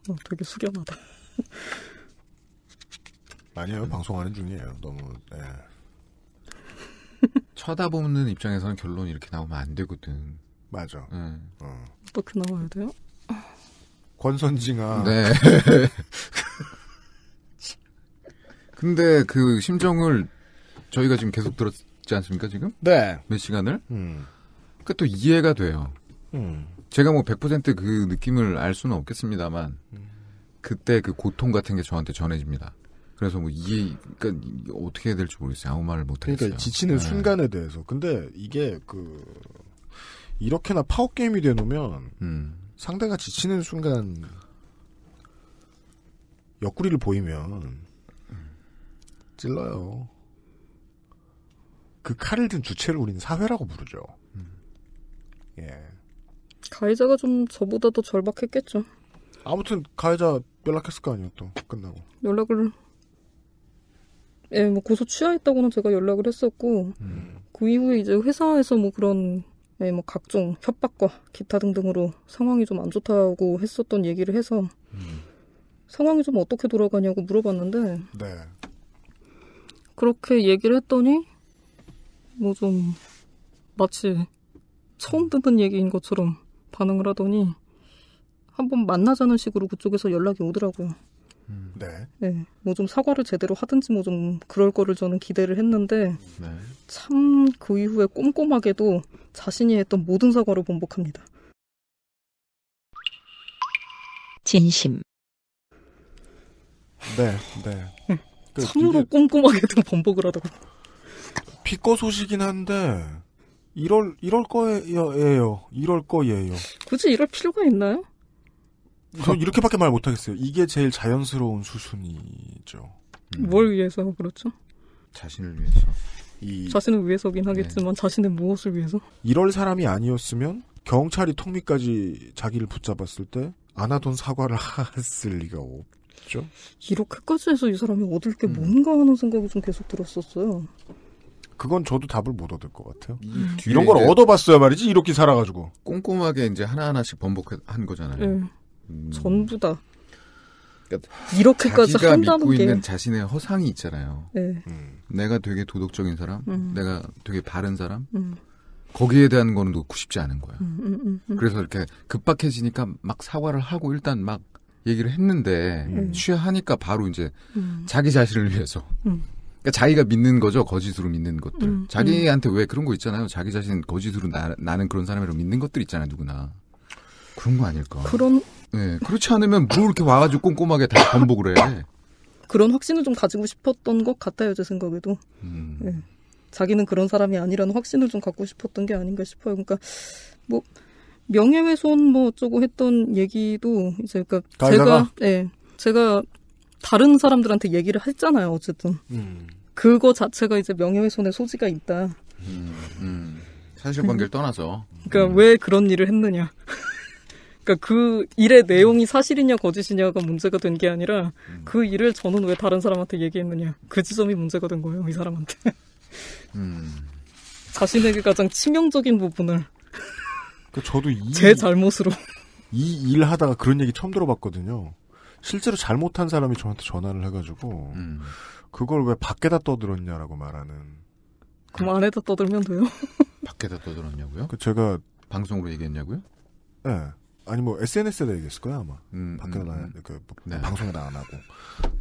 [SPEAKER 4] 어, 되게 숙연하다.
[SPEAKER 3] 아니에요. 방송하는 중이에요. 너무 네. 쳐다보는 입장에서는 결론이 이렇게 나오면 안 되거든. 맞아. 음. 어.
[SPEAKER 4] 어떻게 그 나와야 돼요?
[SPEAKER 2] 권선징아. 네.
[SPEAKER 3] 근데 그 심정을 저희가 지금 계속 들었지 않습니까 지금? 네. 몇 시간을? 음. 그또 그러니까 이해가 돼요. 음. 제가 뭐 100%그 느낌을 알 수는 없겠습니다만 그때 그 고통 같은 게 저한테 전해집니다. 그래서 뭐 이해 그러니까 어떻게 해야 될지 모르겠어요. 아무 말을 못 하겠어요. 그러니까 지치는 네. 순간에
[SPEAKER 2] 대해서. 근데 이게 그 이렇게나 파워 게임이 되놓으면 음. 상대가 지치는 순간 옆구리를 보이면 찔러요. 그 칼을 든 주체를 우리는 사회라고 부르죠. 음. 예.
[SPEAKER 4] 가해자가 좀 저보다 더 절박했겠죠.
[SPEAKER 2] 아무튼 가해자 연락했을 거 아니에요 또 끝나고.
[SPEAKER 4] 연락을 예, 뭐 고소 취하했다고는 제가 연락을 했었고 음. 그 이후에 이제 회사에서 뭐 그런 네, 뭐 각종 협박과 기타 등등으로 상황이 좀 안 좋다고 했었던 얘기를 해서 음. 상황이 좀 어떻게 돌아가냐고 물어봤는데 네. 그렇게 얘기를 했더니 뭐 좀 마치 처음 듣는 얘기인 것처럼 반응을 하더니 한번 만나자는 식으로 그쪽에서 연락이 오더라고요. 음, 네. 네. 뭐 좀 사과를 제대로 하든지 뭐 좀 그럴 거를 저는 기대를 했는데 네. 참그 이후에 꼼꼼하게도 자신이 했던 모든 사과를 번복합니다. 진심.
[SPEAKER 2] 네, 네. 그
[SPEAKER 4] 참으로 이게... 꼼꼼하게도 번복을 하다고.
[SPEAKER 2] 피꺼 소식이긴 한데 이럴 이럴 거예요. 이럴 거예요.
[SPEAKER 4] 굳이 이럴 필요가 있나요?
[SPEAKER 2] 전 이렇게밖에 말 못하겠어요. 이게 제일 자연스러운 수순이죠.
[SPEAKER 4] 음. 뭘 위해서 그렇죠?
[SPEAKER 2] 자신을
[SPEAKER 1] 위해서. 이
[SPEAKER 4] 자신을 위해서긴 하겠지만 네. 자신의 무엇을 위해서?
[SPEAKER 2] 이럴 사람이 아니었으면 경찰이 턱밑까지 자기를 붙잡았을 때 안 하던 사과를 했을 리가 없죠.
[SPEAKER 4] 이렇게까지 해서 이 사람이 얻을 게 음. 뭔가 하는 생각이 좀 계속 들었었어요.
[SPEAKER 2] 그건 저도 답을 못 얻을 것 같아요. 음. 이런
[SPEAKER 3] 걸 얻어봤어야 말이지 이렇게 살아가지고 꼼꼼하게 이제 하나 하나씩 번복한 거잖아요. 네.
[SPEAKER 4] 음. 전부다.
[SPEAKER 3] 그러니까 이렇게까지 자기가 한다는 믿고 게... 있는 자신의 허상이 있잖아요.
[SPEAKER 4] 네.
[SPEAKER 1] 음.
[SPEAKER 3] 내가 되게 도덕적인 사람, 음. 내가 되게 바른 사람. 음. 거기에 대한 거는 놓고 싶지 않은 거야.
[SPEAKER 1] 음, 음, 음, 그래서
[SPEAKER 3] 이렇게 급박해지니까 막 사과를 하고 일단 막 얘기를 했는데 취하니까 바로 이제 자기 자신을 위해서.
[SPEAKER 1] 그러니까
[SPEAKER 3] 자기가 믿는 거죠. 거짓으로 믿는 것들. 자기한테 왜 그런 거 있잖아요. 자기 자신 거짓으로 나, 나는 그런 사람이라 믿는 것들 있잖아요. 누구나. 그런 거 아닐까? 그런 예, 그렇지 않으면 뭘 이렇게 와가지고 꼼꼼하게 다 번복을 해.
[SPEAKER 4] 그런 확신을 좀 가지고 싶었던 것 같아요, 제 생각에도. 음. 네. 자기는 그런 사람이 아니라는 확신을 좀 갖고 싶었던 게 아닌가 싶어요. 그러니까 뭐 명예훼손 뭐 어쩌고 했던 얘기도 이제 그러니까 가 제가 예 네, 제가 다른 사람들한테 얘기를 했잖아요, 어쨌든. 음. 그거 자체가 이제 명예훼손의 소지가 있다. 음,
[SPEAKER 1] 사실관계를 음. 떠나서.
[SPEAKER 4] 그러니까 음. 왜 그런 일을 했느냐. 그러니까 그 일의 내용이 사실이냐 거짓이냐가 문제가 된 게 아니라 음. 그 일을 저는 왜 다른 사람한테 얘기했느냐 그 지점이 문제가 된 거예요 이 사람한테 음. 자신에게 가장 치명적인 부분을
[SPEAKER 2] 그러니까 저도 이, 제 잘못으로 이 일 하다가 그런 얘기 처음 들어봤거든요 실제로 잘못한 사람이 저한테 전화를 해가지고 음. 그걸 왜 밖에다 떠들었냐라고 말하는
[SPEAKER 4] 그럼 안에다 떠들면 돼요
[SPEAKER 2] 밖에다 떠들었냐고요? 그 제가 방송으로 얘기했냐고요? 네. 아니 뭐 SNS에다 얘기했을 거야 아마 음, 밖에다 음, 음. 그 뭐, 네. 방송에다 안 하고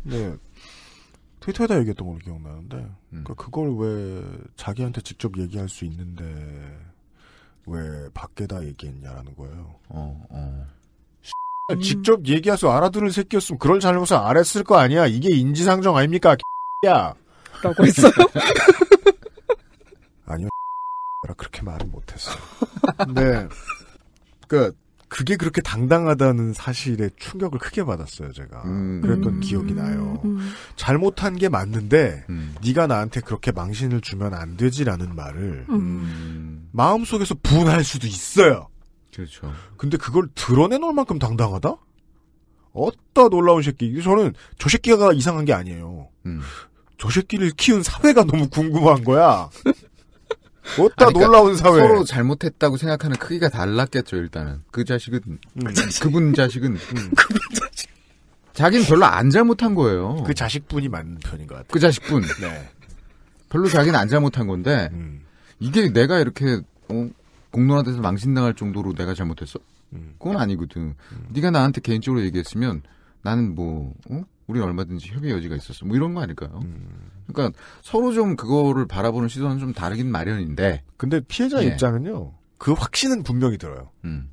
[SPEAKER 2] 네 트위터에다 얘기했던 걸로 기억나는데 음. 그러니까 그걸왜 자기한테 직접 얘기할 수 있는데 왜 밖에다 얘기했냐라는 거예요. 어, 어. 직접 얘기해서 알아들을 새끼였으면 그런 잘못을 안 했을 거 아니야. 이게 인지상정 아닙니까? 야. 라고 했어요. 아니요. 그렇게 말을 못했어. 네. 끝. 그, 그게 그렇게 당당하다는 사실에 충격을 크게 받았어요, 제가. 음. 그랬던 음. 기억이 나요. 음. 잘못한 게 맞는데 음. 네가 나한테 그렇게 망신을 주면 안 되지라는 말을
[SPEAKER 1] 음. 음.
[SPEAKER 2] 마음속에서 분할 수도 있어요. 그렇죠. 근데 그걸 드러내놓을 만큼 당당하다? 어따 놀라운 새끼. 저는 저 새끼가 이상한 게 아니에요. 저 새끼를 키운 사회가 너무 궁금한 거야. 어따 그러니까 놀라운 사회. 서로
[SPEAKER 3] 잘못했다고 생각하는 크기가 달랐겠죠, 일단은. 그 자식은, 음. 그 그분 자식은. 음. 그분 자식. 자기는 별로 안 잘못한 거예요. 그 자식분이
[SPEAKER 2] 맞는 편인 것 같아요. 그
[SPEAKER 3] 자식분. 네. 별로 자기는 안 잘못한 건데, 음. 이게 내가 이렇게, 어, 공론화돼서 망신당할 정도로 내가 잘못했어? 음. 그건 아니거든. 음. 네가 나한테 개인적으로 얘기했으면, 나는 뭐, 어? 우리 얼마든지 협의 여지가 있었어. 뭐 이런 거 아닐까요? 음. 그러니까 서로 좀 그거를 바라보는 시선은 좀 다르긴 마련인데. 근데 피해자 네. 입장은요.
[SPEAKER 2] 그 확신은 분명히 들어요. 음.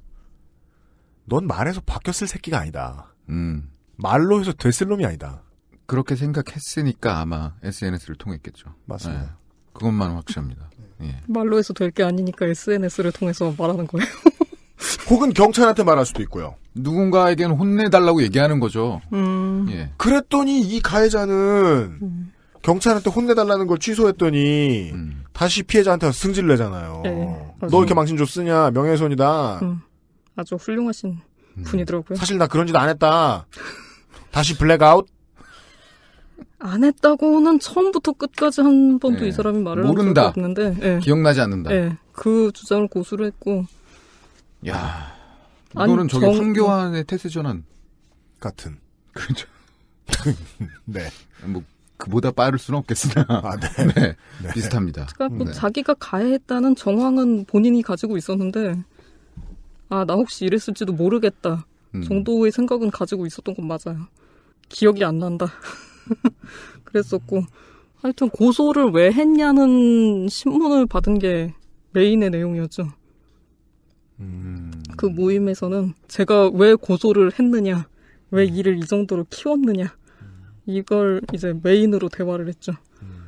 [SPEAKER 2] 넌 말해서 바뀌었을 새끼가
[SPEAKER 4] 아니다.
[SPEAKER 1] 음.
[SPEAKER 2] 말로 해서 됐을 놈이 아니다. 그렇게 생각했으니까
[SPEAKER 3] 아마 SNS를 통했겠죠. 맞습니다. 네. 그것만 확실합니다. 예.
[SPEAKER 4] 말로 해서 될 게 아니니까 SNS를 통해서 말하는 거예요.
[SPEAKER 3] 혹은 경찰한테 말할 수도 있고요.
[SPEAKER 4] 누군가에겐
[SPEAKER 2] 혼내달라고 얘기하는 거죠. 음. 예. 그랬더니 이 가해자는 음. 경찰한테 혼내달라는 걸 취소했더니 음. 다시 피해자한테 승질 내잖아요.
[SPEAKER 4] 네, 너 이렇게
[SPEAKER 2] 망신줬으냐 명예훼손이다.
[SPEAKER 4] 음. 아주 훌륭하신 음. 분이더라고요. 사실
[SPEAKER 2] 나 그런 짓 안 했다. 다시 블랙아웃.
[SPEAKER 4] 안 했다고는 처음부터 끝까지 한 번도 네. 이 사람이 말을 모른다. 한 적이 없는데
[SPEAKER 1] 네. 기억나지 않는다.
[SPEAKER 4] 네. 그 주장을 고수를 했고.
[SPEAKER 1] 야. 이거는 저기 정...
[SPEAKER 4] 황교안의 태세
[SPEAKER 3] 전환 같은. 그렇죠. 네. 뭐 그보다 빠를 수는 없겠으나 아, 네. 네. 네. 비슷합니다. 그러니까 뭐 네.
[SPEAKER 4] 자기가 가해했다는 정황은 본인이 가지고 있었는데 아나 혹시 이랬을지도 모르겠다 음. 정도의 생각은 가지고 있었던 건 맞아요. 기억이 안 난다. 그랬었고 하여튼 고소를 왜 했냐는 신문을 받은 게 메인의 내용이었죠. 음. 그 모임에서는 제가 왜 고소를 했느냐, 왜 음. 일을 이 정도로 키웠느냐, 이걸 이제 메인으로 대화를 했죠. 음.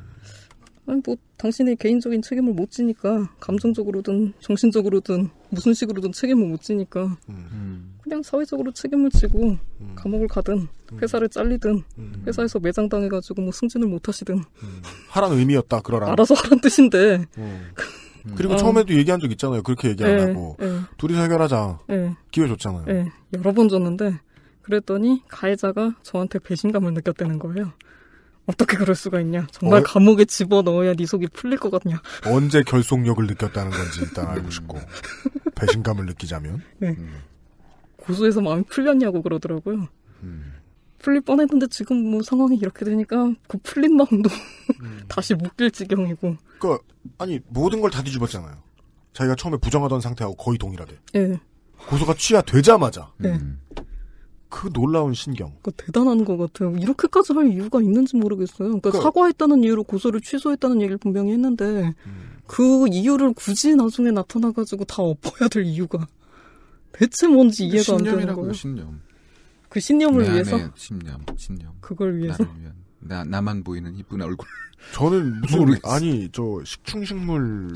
[SPEAKER 4] 아니 뭐 당신의 개인적인 책임을 못 지니까 감정적으로든 정신적으로든 무슨 식으로든 책임을 못 지니까 음. 그냥 사회적으로 책임을 지고 감옥을 가든 회사를 잘리든 회사에서 매장 당해가지고 뭐 승진을 못 하시든
[SPEAKER 2] 하란 의미였다 그러라 알아서 하란 뜻인데 어. 음. 그리고 음. 처음에도 얘기한 적 있잖아요. 그렇게 얘기 안 하고 예, 예. 둘이 해결하자. 예. 기회 줬잖아요.
[SPEAKER 4] 여러 번 줬는데 그랬더니 가해자가 저한테 배신감을 느꼈다는 거예요. 어떻게 그럴 수가 있냐? 정말 어... 감옥에 집어넣어야 네 속이 풀릴 것 같냐?
[SPEAKER 2] 언제 결속력을 느꼈다는 건지 일단 알고 싶고 배신감을 느끼자면
[SPEAKER 4] 네. 음. 고소해서 마음이 풀렸냐고 그러더라고요. 음. 풀릴 뻔했는데 지금 뭐 상황이 이렇게 되니까 그 풀린 마음도 음. 다시 묶일 지경이고.
[SPEAKER 2] 그러니까 아니 모든 걸 다 뒤집었잖아요. 자기가 처음에 부정하던 상태하고 거의 동일하게. 예. 고소가 취하되자마자. 예. 음. 그 놀라운 신경. 그러
[SPEAKER 4] 그러니까 대단한 것 같아요. 이렇게까지 할 이유가 있는지 모르겠어요. 그러니까, 그 사과했다는 이유로 고소를 취소했다는 얘기를 분명히 했는데 음. 그 이유를 굳이 나중에 나타나가지고 다 엎어야 될 이유가 대체 뭔지 이해가 안 되는 거예요. 신념. 뭐그 신념을 위해서
[SPEAKER 3] 신념 신념 그걸 위해서 나 나만 보이는 이쁜
[SPEAKER 2] 얼굴 저는 무슨 모르겠어. 아니 저 식충식물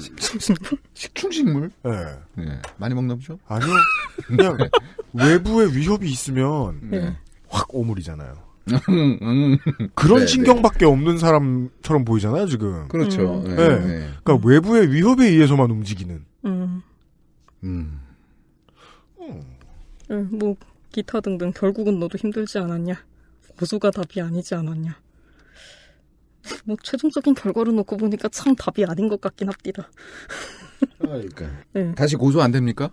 [SPEAKER 4] 식충식물
[SPEAKER 2] 예 네. 네. 많이 먹나 보죠 아니요 그냥 네. 외부의 위협이 있으면 네. 네. 확 오물이잖아요
[SPEAKER 1] 음, 음. 그런 네,
[SPEAKER 2] 신경밖에 네. 없는 사람처럼 보이잖아요, 지금. 그렇죠. 음. 네, 그러니까 외부의 위협에 의해서만 움직이는.
[SPEAKER 4] 음. 음. 어. 음. 뭐 기타 등등 결국은 너도 힘들지 않았냐? 고소가 답이 아니지 않았냐? 뭐 최종적인 결과를 놓고 보니까 참 답이 아닌 것 같긴 합니다.
[SPEAKER 1] 그러니까
[SPEAKER 3] 네. 다시 고소 안 됩니까?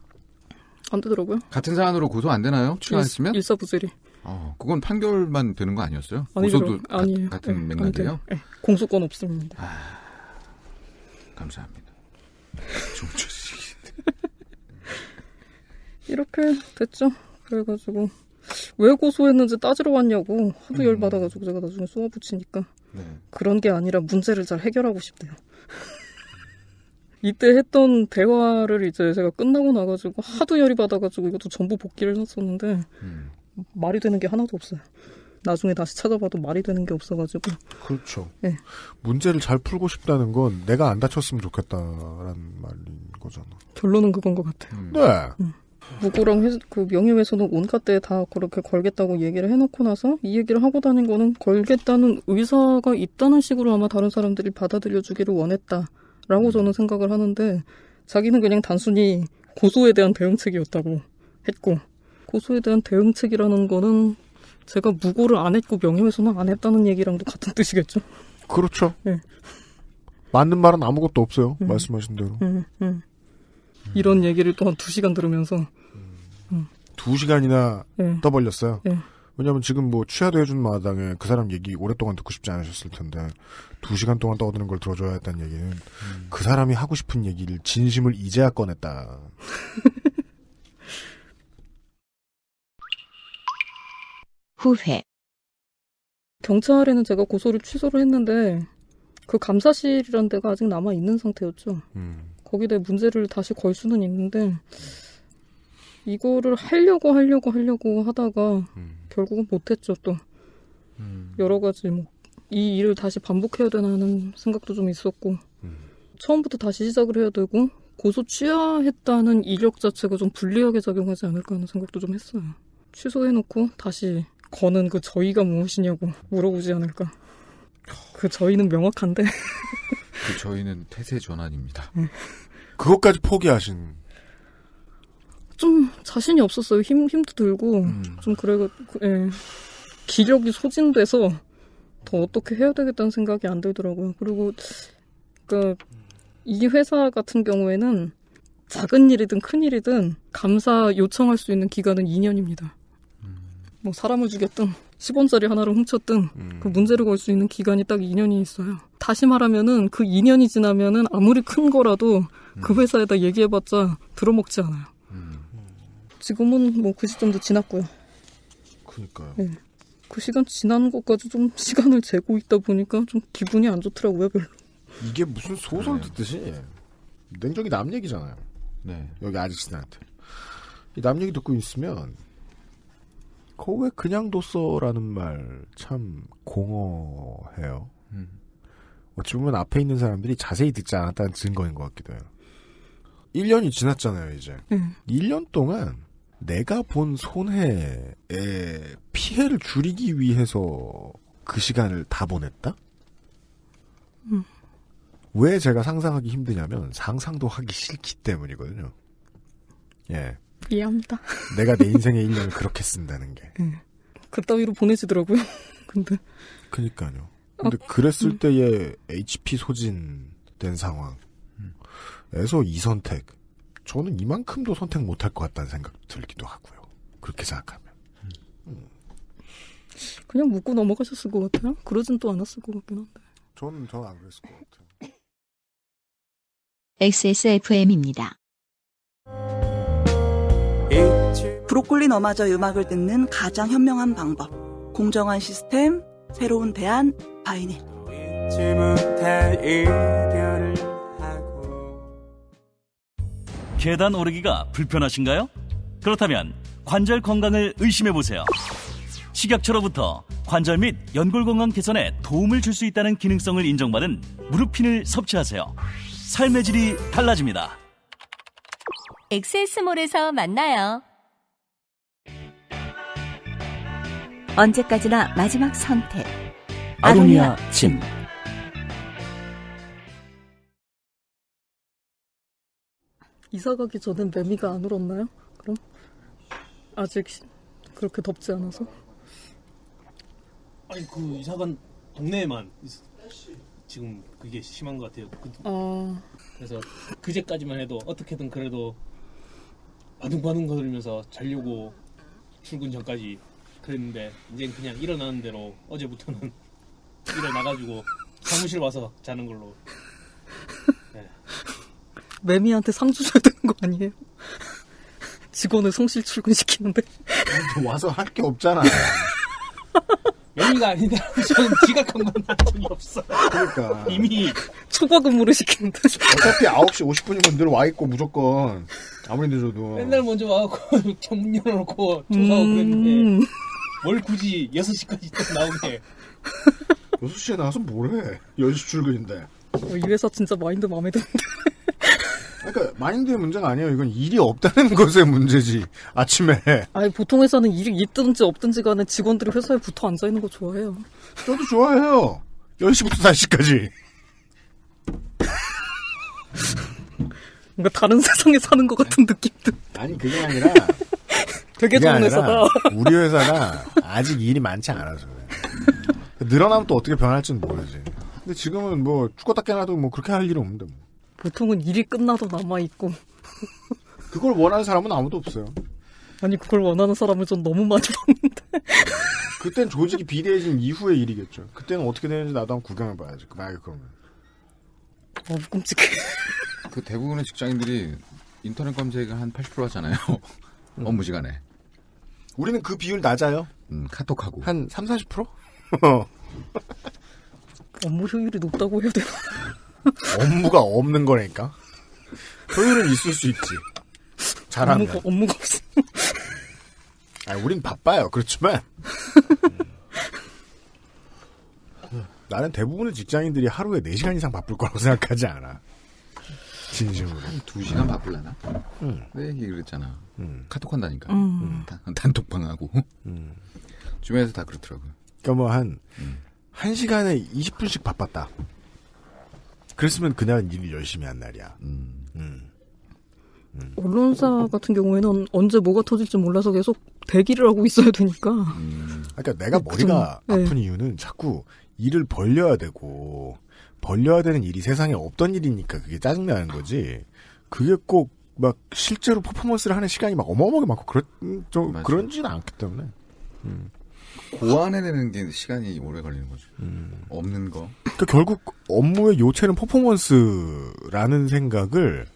[SPEAKER 3] 안 되더라고요. 같은 사안으로 고소 안 되나요? 추가했으면 일사부재리. 어, 그건 판결만 되는 거 아니었어요? 아니더고소도 아니에요. 가, 같은 네, 맥락이에요? 네.
[SPEAKER 4] 공소권 없습니다. 아,
[SPEAKER 3] 감사합니다. 종초식인데.
[SPEAKER 4] 이렇게 됐죠. 그래가지고 왜 고소했는지 따지러 왔냐고 하도 음. 열받아가지고 제가 나중에 소화 붙이니까 네. 그런 게 아니라 문제를 잘 해결하고 싶대요. 이때 했던 대화를 이제 제가 끝나고 나가지고 하도 열이 받아가지고 이것도 전부 복귀를 했었는데 음. 말이 되는 게 하나도 없어요. 나중에 다시 찾아봐도 말이 되는 게 없어가지고. 그렇죠. 네.
[SPEAKER 2] 문제를 잘 풀고 싶다는 건 내가 안 다쳤으면 좋겠다라는 말인 거잖아.
[SPEAKER 4] 결론은 그건 것 같아요. 음. 네. 음. 무고랑 그 명예훼손은 온갖 데에 다 그렇게 걸겠다고 얘기를 해놓고 나서 이 얘기를 하고 다닌 거는 걸겠다는 의사가 있다는 식으로 아마 다른 사람들이 받아들여주기를 원했다라고 저는 생각을 하는데 자기는 그냥 단순히 고소에 대한 대응책이었다고 했고 고소에 대한 대응책이라는 거는 제가 무고를 안 했고 명예훼손을 안 했다는 얘기랑도 같은 뜻이겠죠. 그렇죠. 네.
[SPEAKER 2] 맞는 말은 아무것도 없어요. 음. 말씀하신 대로.
[SPEAKER 4] 음, 음. 이런 얘기를 또한 2시간 들으면서
[SPEAKER 2] 음. 2시간이나 네. 예. 떠벌렸어요. 네. 왜냐면 하 지금 뭐 취하도 해준 마당에 그 사람 얘기 오랫동안 듣고 싶지 않으셨을 텐데 2시간 동안 떠드는 걸 들어줘야 했다는 얘기는 음. 그 사람이 하고 싶은 얘기를 진심을 이제야 꺼냈다.
[SPEAKER 4] 후회 경찰에는 제가 고소를 취소를 했는데 그 감사실이란 데가 아직 남아 있는 상태였죠. 음. 거기에 대해 문제를 다시 걸 수는 있는데 이거를 하려고 하려고 하려고 하다가 음. 결국은 못했죠 또 음. 여러 가지 뭐 이 일을 다시 반복해야 되나 하는 생각도 좀 있었고 음. 처음부터 다시 시작을 해야 되고 고소 취하했다는 이력 자체가 좀 불리하게 작용하지 않을까 하는 생각도 좀 했어요 취소해놓고 다시 거는 그 저희가 무엇이냐고 물어보지 않을까 그 저희는 명확한데
[SPEAKER 3] 그 저희는 태세 전환입니다. 그것까지
[SPEAKER 2] 포기하신.
[SPEAKER 4] 좀 자신이 없었어요. 힘 힘도 들고 음. 좀 그래가 지 예. 기력이 소진돼서 더 어떻게 해야 되겠다는 생각이 안 들더라고요. 그리고 그러니까 이 회사 같은 경우에는 작은 일이든 큰 일이든 감사 요청할 수 있는 기간은 2년입니다. 음. 뭐 사람을 죽였든 10원짜리 하나를 훔쳤든 음. 그 문제를 걸 수 있는 기간이 딱 2년이 있어요. 다시 말하면은 그 2년이 지나면은 아무리 큰 거라도 그 음. 회사에다 얘기해봤자 들어먹지 않아요. 음. 지금은 뭐그 시점도 지났고요. 그니까요. 네. 그 시간 지난 것까지 좀 시간을 재고 있다 보니까 좀 기분이 안 좋더라고요, 별로.
[SPEAKER 2] 이게 무슨 소설 네. 듣듯이 냉정히 남 얘기잖아요. 네. 여기 아저씨들한테. 남 얘기 듣고 있으면 그 왜 그냥 뒀어라는 말 참 공허해요. 음. 어찌 보면 앞에 있는 사람들이 자세히 듣지 않았다는 증거인 것 같기도 해요. 1년이 지났잖아요, 이제. 음. 1년 동안 내가 본 손해에 피해를 줄이기 위해서 그 시간을 다 보냈다? 음. 왜 제가 상상하기 힘드냐면 상상도 하기 싫기 때문이거든요. 예. 이해합니다. 내가 내 인생의 1년을 그렇게 쓴다는 게. 음.
[SPEAKER 4] 그 따위로 보내주더라고요. 근데.
[SPEAKER 2] 그니까요. 근데 어? 그랬을 음. 때의 HP 소진된 상황에서 이 선택. 저는 이만큼도 선택 못할 것 같다는 생각 도 들기도 하고요. 그렇게 생각하면. 음. 음.
[SPEAKER 4] 그냥 묻고 넘어가셨을 것 같아요. 그러진 또 않았을 것 같긴 한데.
[SPEAKER 2] 저는 전안 그랬을 것 같아요.
[SPEAKER 5] XSFM입니다. 브로콜리 너마저 음악을 듣는 가장 현명한 방법. 공정한 시스템, 새로운 대안 바이닐. 계단 오르기가 불편하신가요? 그렇다면 관절 건강을 의심해 보세요. 식약처로부터 관절 및 연골 건강 개선에 도움을 줄 수 있다는 기능성을 인정받은 무릎핀을 섭취하세요. 삶의 질이 달라집니다.
[SPEAKER 4] 엑세스몰에서 만나요.
[SPEAKER 5] 언제까지나 마지막 선택. 아로니아 침.
[SPEAKER 4] 이사 가기 전엔 매미가 안 울었나요? 그럼 아직 그렇게 덥지 않아서?
[SPEAKER 6] 아니 그 이사 간 동네에만 지금 그게 심한 것 같아요. 그, 어... 그래서 그제까지만 해도 어떻게든 그래도 바둥바둥 거들면서 자려고 출근 전까지 그랬는데 이제 그냥 일어나는 대로 어제부터는 일어나가지고 사무실 와서 자는 걸로. 네.
[SPEAKER 4] 매미한테 상주 줘야 되는 거 아니에요? 직원을 성실 출근시키는데. 뭐 와서 할 게 없잖아. 매미가 아닌데 저는 지각한 건한 적이 없어.
[SPEAKER 2] 그러니까.
[SPEAKER 6] 이미 초과 근무를 시키는데.
[SPEAKER 2] 어차피 9시 50분이면 늘 와있고 무조건. 아무리 늦어도. 맨날
[SPEAKER 6] 먼저 와갖고 전문 열어놓고 조사하고 음... 그랬는데.
[SPEAKER 4] 뭘 굳이 6시까지 나오게. 6시에 나와서
[SPEAKER 2] 뭘해 10시 출근인데.
[SPEAKER 4] 어, 이 회사 진짜 마인드 마음에 드는데. 그러니까 마인드의
[SPEAKER 2] 문제가 아니에요. 이건 일이 없다는 것의 문제지. 아침에.
[SPEAKER 4] 아니 보통 회사는 일이 있든지 없든지 간에 직원들이 회사에 붙어 앉아 있는 거 좋아해요.
[SPEAKER 2] 저도 좋아해요. 10시부터 4시까지.
[SPEAKER 4] 뭔가 다른 세상에 사는 것 같은 느낌도.
[SPEAKER 2] 아니 그게 아니라
[SPEAKER 4] 되게 좋은데서
[SPEAKER 2] 우리 회사가 아직 일이 많지 않아서 그래. 늘어나면 또 어떻게 변할지는 모르지. 근데 지금은 뭐 죽었다 깨나도 뭐 그렇게 할 일은 없는데 뭐.
[SPEAKER 4] 보통은 일이 끝나도 남아 있고.
[SPEAKER 2] 그걸 원하는 사람은 아무도 없어요.
[SPEAKER 4] 아니 그걸 원하는 사람은전 너무 많이 봤는데. 그땐
[SPEAKER 2] 조직이 비대해진 이후의 일이겠죠. 그때는 어떻게 되는지 나도 한번 구경해봐야지. 만약에 그 그러면. 어, 끔찍해. 그 대부분의 직장인들이
[SPEAKER 3] 인터넷 검색을 한 80% 하잖아요. 응. 업무 시간에. 우리는 그 비율 낮아요.
[SPEAKER 2] 음, 카톡하고. 한 3, 40%?
[SPEAKER 4] 업무 효율이 높다고 해도
[SPEAKER 2] 업무가 없는 거니까. 효율은 있을 수 있지. 잘하는 업무가, 업무가 없어. 아, 우린 바빠요. 그렇지만 나는 대부분의 직장인들이 하루에 4시간 이상 바쁠 거라고 생각하지 않아. 진심으로. 두 시간 바쁠라나?
[SPEAKER 3] 응. 내 얘기 그랬잖아. 응. 카톡 한다니까. 음. 응. 단톡방하고. 응.
[SPEAKER 2] 주변에서 다 그렇더라고요. 그러니까 뭐 한, 응. 한 시간에 20분씩 바빴다. 그랬으면 그날은 일 열심히 한 날이야. 음. 음.
[SPEAKER 4] 음. 언론사 같은 경우에는 언제 뭐가 터질지 몰라서 계속 대기를 하고 있어야 되니까. 음.
[SPEAKER 2] 그러니까 내가 머리가 그 좀, 네. 아픈 네. 이유는 자꾸 일을 벌려야 되고 벌려야 되는 일이 세상에 없던 일이니까 그게 짜증나는 거지. 그게 꼭 막 실제로 퍼포먼스를 하는 시간이 막 어마어마하게 많고 그런 음, 좀 맞아. 그런지는 않기 때문에. 음.
[SPEAKER 3] 고안해내는 게 시간이 오래 걸리는 거죠. 음. 없는 거.
[SPEAKER 2] 그러니까 결국 업무의 요체는 퍼포먼스라는 생각을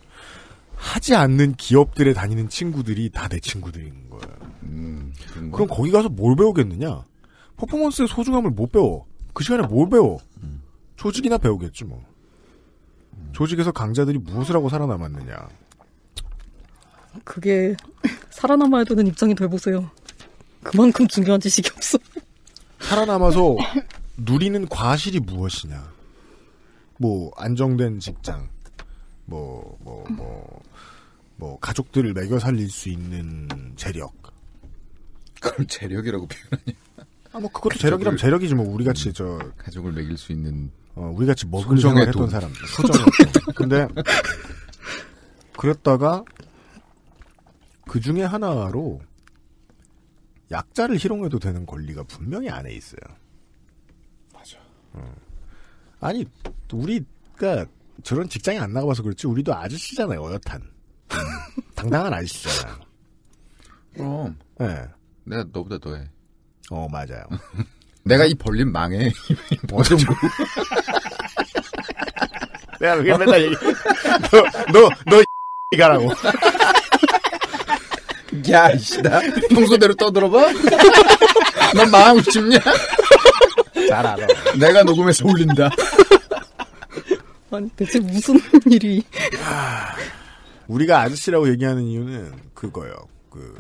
[SPEAKER 2] 하지 않는 기업들에 다니는 친구들이 다 내 친구들인 거야. 음, 그럼 거기 가서 뭘 배우겠느냐? 퍼포먼스의 소중함을 못 배워. 그 시간에 뭘 배워? 조직이나 배우겠지 뭐. 조직에서 강자들이 무엇을 하고 살아남았느냐.
[SPEAKER 4] 그게 살아남아야 되는 입장이 돼보세요.
[SPEAKER 2] 그만큼 중요한 지식이 없어. 살아남아서 누리는 과실이 무엇이냐. 뭐 안정된 직장, 뭐 뭐, 뭐, 뭐 가족들을 매겨 살릴 수 있는 재력. 그걸 재력이라고 표현하냐? 아 뭐 그것도 가족을, 재력이라면 재력이지 뭐 우리 같이 음, 저 가족을 매길 수 있는 어, 우리같이 먹을 생을 했던 사람. 소정 근데 그랬다가 그 중에 하나로 약자를 희롱해도 되는 권리가 분명히 안에 있어요. 맞아. 어. 아니 우리가 저런 직장에 안 나가봐서 그렇지 우리도 아저씨잖아요 어엿한 음, 당당한 아저씨잖아. 그럼. 네.
[SPEAKER 3] 내가 너보다 더해. 어 맞아요. 내가 이 벌림 망해. 뭐좀
[SPEAKER 2] 내가 그게 맨날 얘기. 해 너, 너, 너, 이가라고. 야, 이씨다. 평소대로 떠들어봐? 넌 망하고 싶냐? 잘 알아. 내가 녹음해서 올린다.
[SPEAKER 4] 아니, 대체 무슨 일이.
[SPEAKER 2] 우리가 아저씨라고 얘기하는 이유는 그거예요. 그,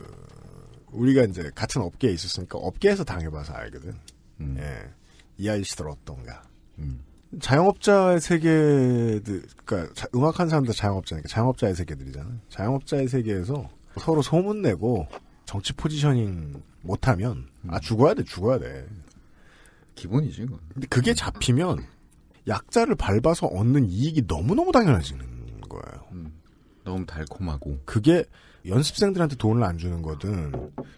[SPEAKER 2] 우리가 이제 같은 업계에 있었으니까 업계에서 당해봐서 알거든. 음. 예, 이 아이씨들 어떤가. 음. 자영업자의 세계들, 그니까 음악하는 사람들 자영업자니까 자영업자의 세계들이잖아. 요 자영업자의 세계에서 서로 소문내고 정치 포지셔닝 못하면 아, 음. 아 죽어야 돼, 죽어야 돼. 기본이지. 그건. 근데 그게 음. 잡히면 약자를 밟아서 얻는 이익이 너무너무 당연해지는 거예요. 음. 너무 달콤하고. 그게 연습생들한테 돈을 안 주는 거든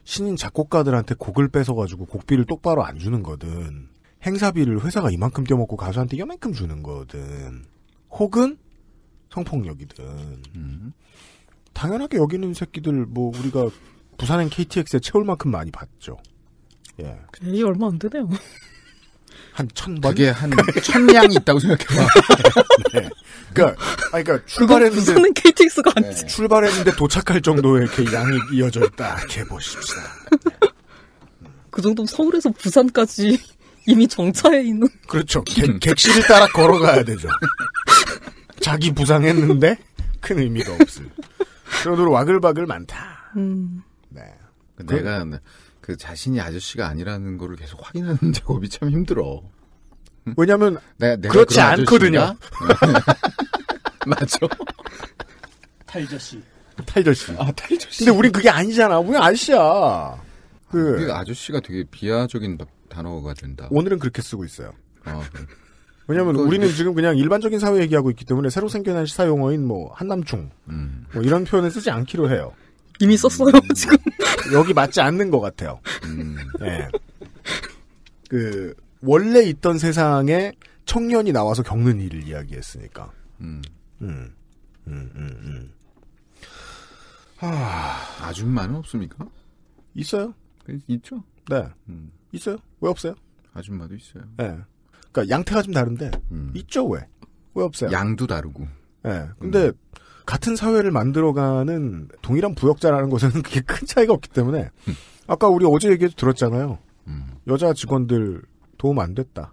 [SPEAKER 2] 신인 작곡가들한테 곡을 뺏어가지고 곡비를 똑바로 안 주는 거든 행사비를 회사가 이만큼 떼먹고 가수한테 이만큼 주는 거든 혹은 성폭력이든 당연하게 여기는 새끼들 뭐 우리가 부산행 KTX에 채울 만큼 많이 봤죠.
[SPEAKER 1] 예.
[SPEAKER 4] 이 얼마 안 되네요.
[SPEAKER 2] 한천 번? 그게 한 천량이 있다고 생각해봐. 네. 그러니까, 아니, 그러니까 출발했는데 는 KTX가 아니지. 출발했는데 도착할 정도의 이렇게 양이 이어져 있다. 이렇게 보십시다. 그 정도면 서울에서 부산까지 이미 정차해 있는. 그렇죠. 개, 객실을 따라 걸어가야 되죠. 자기 부상했는데 큰 의미가 없을. 그러므로 와글바글 많다.
[SPEAKER 1] 음. 네.
[SPEAKER 3] 내가 그 자신이 아저씨가 아니라는 거를 계속 확인하는 작업이 참 힘들어. 왜냐면 네, 내, 그렇지 않거든요. 맞죠.
[SPEAKER 5] 탈저씨.
[SPEAKER 2] 탈저씨. 아 탈저씨. 근데 우린 그게 아니잖아. 우리 아저씨야. 그 아저씨가
[SPEAKER 3] 되게 비하적인 단어가 된다.
[SPEAKER 2] 오늘은 그렇게 쓰고 있어요. 아, 그래. 네. 왜냐면 우리는 지금 그냥 일반적인 사회 얘기하고 있기 때문에 새로 생겨난 시사용어인 뭐 한남충 음. 뭐 이런 표현을 쓰지 않기로 해요. 이미 썼어요 지금. 여기 맞지 않는 것 같아요. 음. 네. 그 원래 있던 세상에 청년이 나와서 겪는 일을 이야기했으니까. 음. 음. 음. 음. 음. 하... 아줌마는 없습니까? 있어요. 있죠. 네. 음. 있어요. 왜 없어요?
[SPEAKER 3] 아줌마도 있어요.
[SPEAKER 2] 네. 그러니까 양태가 좀 다른데 음. 있죠 왜? 왜 없어요? 양도 다르고. 예. 근데 음. 같은 사회를 만들어가는 동일한 부역자라는 것은 그게 큰 차이가 없기 때문에 아까 우리 어제 얘기도 들었잖아요. 여자 직원들 도움 안 됐다.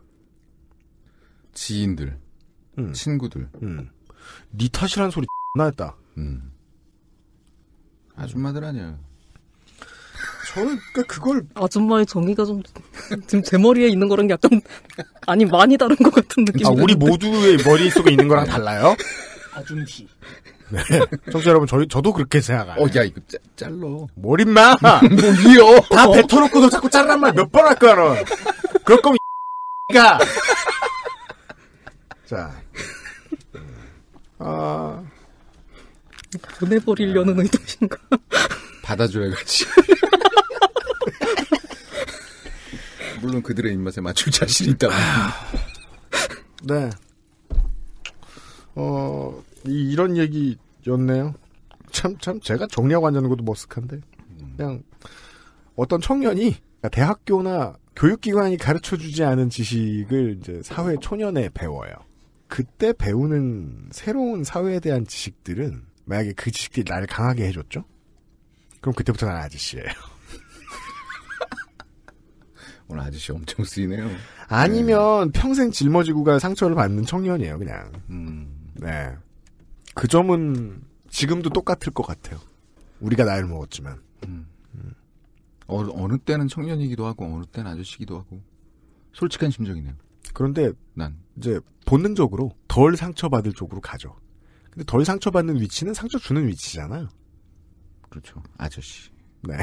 [SPEAKER 2] 지인들, 음. 친구들, 음. 네 탓이란 소리 나했다.
[SPEAKER 3] 음. 아줌마들 아니야.
[SPEAKER 4] 저는 그러니까 그걸 아줌마의 정의가 좀 지금 제 머리에 있는 거랑 약간 아니 많이 다른 것 같은 느낌. 아 우리 모두의 머릿 속에 있는 거랑
[SPEAKER 2] 달라요?
[SPEAKER 6] 아줌씨. 네.
[SPEAKER 2] 청취자 여러분, 저 저도 그렇게 생각해요. 어, 야, 이거 짜, 잘러. 뭘 임마! 뭐다 뱉어놓고도 자꾸 잘란 말 몇 번 할 거야, 너. 그럴 거면, 가! 자. 아.
[SPEAKER 3] 보내버리려는 아. 의도인가? 받아줘야겠지. 물론 그들의 입맛에 맞출 자신이 있다. 아.
[SPEAKER 2] 네. 어, 이, 런 얘기였네요. 참, 참, 제가 정리하고 앉는 것도 머쓱한데. 음. 그냥, 어떤 청년이, 대학교나 교육기관이 가르쳐 주지 않은 지식을 이제 사회 초년에 배워요. 그때 배우는 새로운 사회에 대한 지식들은, 만약에 그 지식들이 나를 강하게 해줬죠? 그럼 그때부터 나는 아저씨예요. 오늘 아저씨 엄청 쓰이네요. 아니면 네. 평생 짊어지고 갈 상처를 받는 청년이에요, 그냥. 음. 네. 그 점은 지금도 똑같을 것 같아요. 우리가 나이를 먹었지만. 음. 어, 어느 때는 청년이기도 하고 어느 때는 아저씨기도 하고 솔직한 심정이네요. 그런데 난 이제 본능적으로 덜 상처받을 쪽으로 가죠. 근데 덜 상처받는 위치는 상처 주는 위치잖아요.
[SPEAKER 3] 그렇죠. 아저씨.
[SPEAKER 2] 네.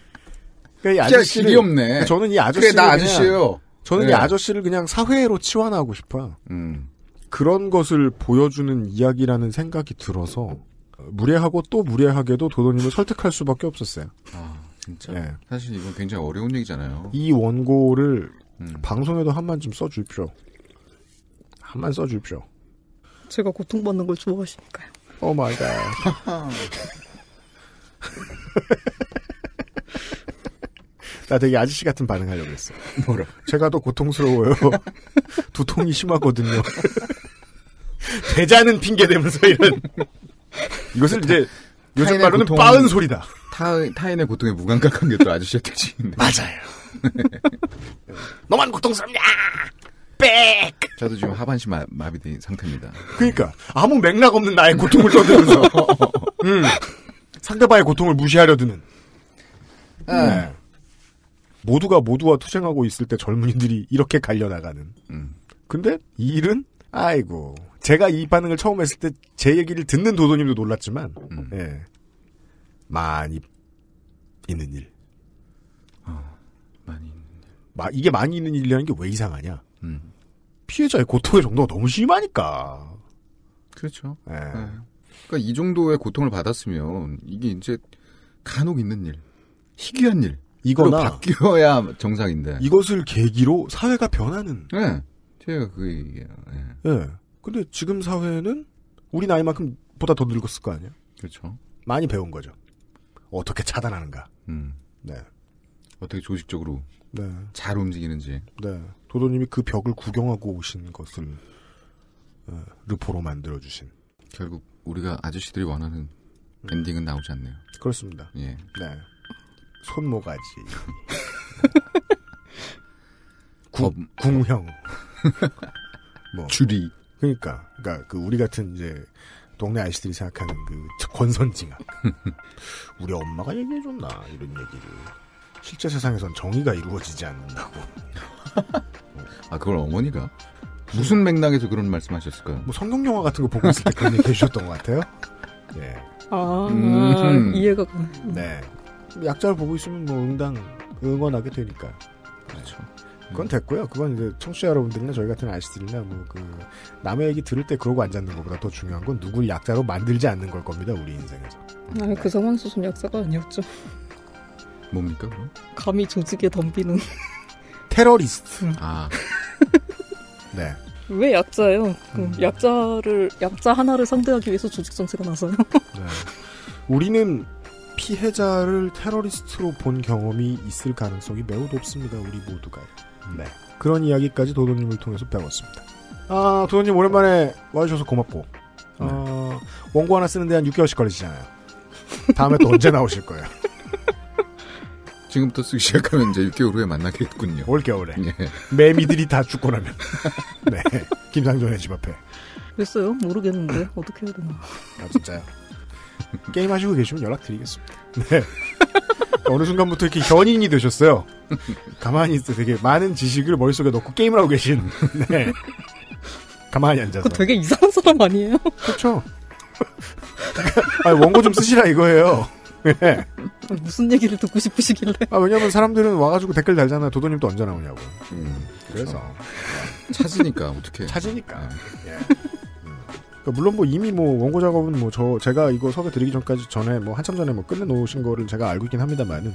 [SPEAKER 2] 그러니까 이 아저씨를 없네. 저는 이 아저씨 그래 나 아저씨예요. 저는 네. 이 아저씨를 그냥 사회로 치환하고 싶어요. 음. 그런 것을 보여주는 이야기라는 생각이 들어서 무례하고 또 무례하게도 도도님을 설득할 수밖에 없었어요. 아
[SPEAKER 3] 진짜. 네. 사실 이건 굉장히 어려운 얘기잖아요.
[SPEAKER 2] 이 원고를 음. 방송에도 한 번 좀 써줄 필요. 한 번써줄 필요.
[SPEAKER 4] 제가 고통받는 걸 좋아하시니까요.
[SPEAKER 2] 오 마이 갓. 나 되게 아저씨 같은 반응하려고 했어. 뭐라? 제가 더 고통스러워요. 두통이 심하거든요. 대자는 핑계 대면서 이런.
[SPEAKER 3] 이것을 이제 요즘 말로는 고통, 빠은 소리다. 타, 타인의 고통에 무감각한 게 또아저씨한테지인데 맞아요.
[SPEAKER 6] 너만 고통스럽냐! 빽!
[SPEAKER 3] 저도 지금 하반신 마, 마비된 상태입니다. 그니까. 아무 맥락 없는 나의 고통을 떠들면서.
[SPEAKER 2] 음, 상대방의 고통을 무시하려 드는. 아. 네. 모두가 모두와 투쟁하고 있을 때 젊은이들이 이렇게 갈려나가는. 음. 근데 이 일은 아이고 제가 이 반응을 처음 했을 때 제 얘기를 듣는 도도님도 놀랐지만 음. 예. 많이 있는 일. 어, 많이 있는 일. 마, 이게 많이 있는 일이라는 게 왜 이상하냐? 음. 피해자의 고통의 정도가 너무 심하니까. 그렇죠. 예. 네. 그러니까 이 정도의
[SPEAKER 3] 고통을 받았으면 이게 이제 간혹 있는 일, 희귀한 일. 이거나 바뀌어야 정상인데 이것을 계기로 사회가 변하는. 예 제가 그 얘기예요. 네.
[SPEAKER 2] 네. 근데 지금 사회는 우리 나이만큼 보다 더 늙었을 거 아니에요? 그렇죠. 많이 배운 거죠. 어떻게 차단하는가. 음. 네.
[SPEAKER 3] 어떻게 조직적으로 네. 잘 움직이는지.
[SPEAKER 2] 네. 도도님이 그 벽을 구경하고 오신 것을
[SPEAKER 3] 어, 르포로 만들어 주신. 결국 우리가 아저씨들이 원하는 엔딩은 나오지 않네요.
[SPEAKER 2] 그렇습니다. 예. 네. 손모가지. 구, 궁형. 뭐. 줄이. 그니까그니까그 우리 같은 이제 동네 아저씨들이 생각하는 그 권선징악. 우리 엄마가 얘기해줬나 이런 얘기를. 실제 세상에선 정의가 이루어지지 않는다고. 아 그걸 어머니가
[SPEAKER 3] 무슨 맥락에서 그런 말씀하셨을까요? 뭐
[SPEAKER 2] 성경 영화 같은 거
[SPEAKER 3] 보고 있을 때 그런 얘기 해주셨던 것 같아요.
[SPEAKER 2] 예. 아 음. 이해가. 네. 약자를 보고 있으면 뭐 응당 응원하게 되니까. 그렇죠. 네. 그건 됐고요. 그건 이제 청취자 여러분들이나 저희 같은 아저씨들이나 뭐 그 남의 얘기 들을 때 그러고 앉아있는 것보다 더 중요한 건 누굴 약자로 만들지 않는 걸 겁니다. 우리 인생에서.
[SPEAKER 4] 음. 아니 그 상황 에 수준 약자가 아니었죠. 뭡니까? 그럼? 감히 조직에 덤비는
[SPEAKER 2] 테러리스트. 음. 아. 네.
[SPEAKER 4] 왜 약자예요? 그 음. 약자를 약자 하나를 상대하기 위해서 조직 전체가 나서요.
[SPEAKER 2] 네. 우리는
[SPEAKER 4] 피해자를
[SPEAKER 2] 테러리스트로 본 경험이 있을 가능성이 매우 높습니다. 우리 모두가요. 네. 그런 이야기까지 도도님을 통해서 배웠습니다. 아, 도도님 오랜만에 와주셔서 고맙고. 네. 어, 원고 하나 쓰는데 한 6개월씩 걸리시잖아요. 다음에 또 언제 나오실 거예요?
[SPEAKER 3] 지금부터 쓰기 시작하면 이제 6개월 후에 만나겠군요. 올겨울에. 예. 매미들이 다 죽고 나면. 네.
[SPEAKER 2] 김상조의 집 앞에.
[SPEAKER 4] 글어요 모르겠는데. 어떻게 해야 되나.
[SPEAKER 2] 아, 진짜요? 게임하시고 계시면 연락드리겠습니다. 네. 어느 순간부터 이렇게 현인이 되셨어요. 가만히 있어 되게 많은 지식을 머릿속에 넣고 게임을 하고 계신. 네. 가만히 앉아서. 되게
[SPEAKER 4] 이상한 사람 아니에요? 그렇죠.
[SPEAKER 2] 아니 원고 좀 쓰시라 이거예요. 네.
[SPEAKER 4] 무슨 얘기를 듣고 싶으시길래? 아 왜냐면
[SPEAKER 2] 사람들은 와가지고 댓글 달잖아요. 도도님도 언제 나오냐고. 음, 그래서 찾으니까 어떻게? 찾으니까. 네. 예. 그러니까 물론 뭐 이미 뭐 원고 작업은 뭐 저 제가 이거 소개 드리기 전까지 전에 뭐 한참 전에 뭐 끝내 놓으신 거를 제가 알고 있긴 합니다만은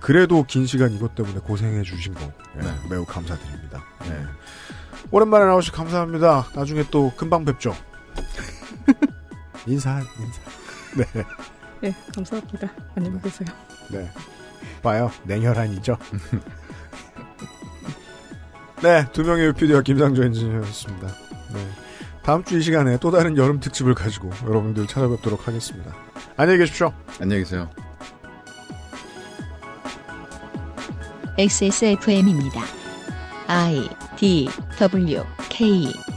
[SPEAKER 2] 그래도 긴 시간 이것 때문에 고생해 주신 거 예, 네. 매우 감사드립니다. 예. 오랜만에 나오시 감사합니다. 나중에 또 금방 뵙죠. 인사 인사. 네.
[SPEAKER 4] 예, 네, 감사합니다. 안녕히 계세요.
[SPEAKER 2] 네. 봐요. 냉혈한이죠. 네, 두 명의 유피디와 김상조 엔지니어였습니다. 네. 다음 주 이 시간에 또 다른 여름 특집을 가지고 여러분들 찾아뵙도록 하겠습니다. 안녕히 계십시오.
[SPEAKER 3] 안녕히 계세요.
[SPEAKER 5] XSFM입니다. I D W
[SPEAKER 4] K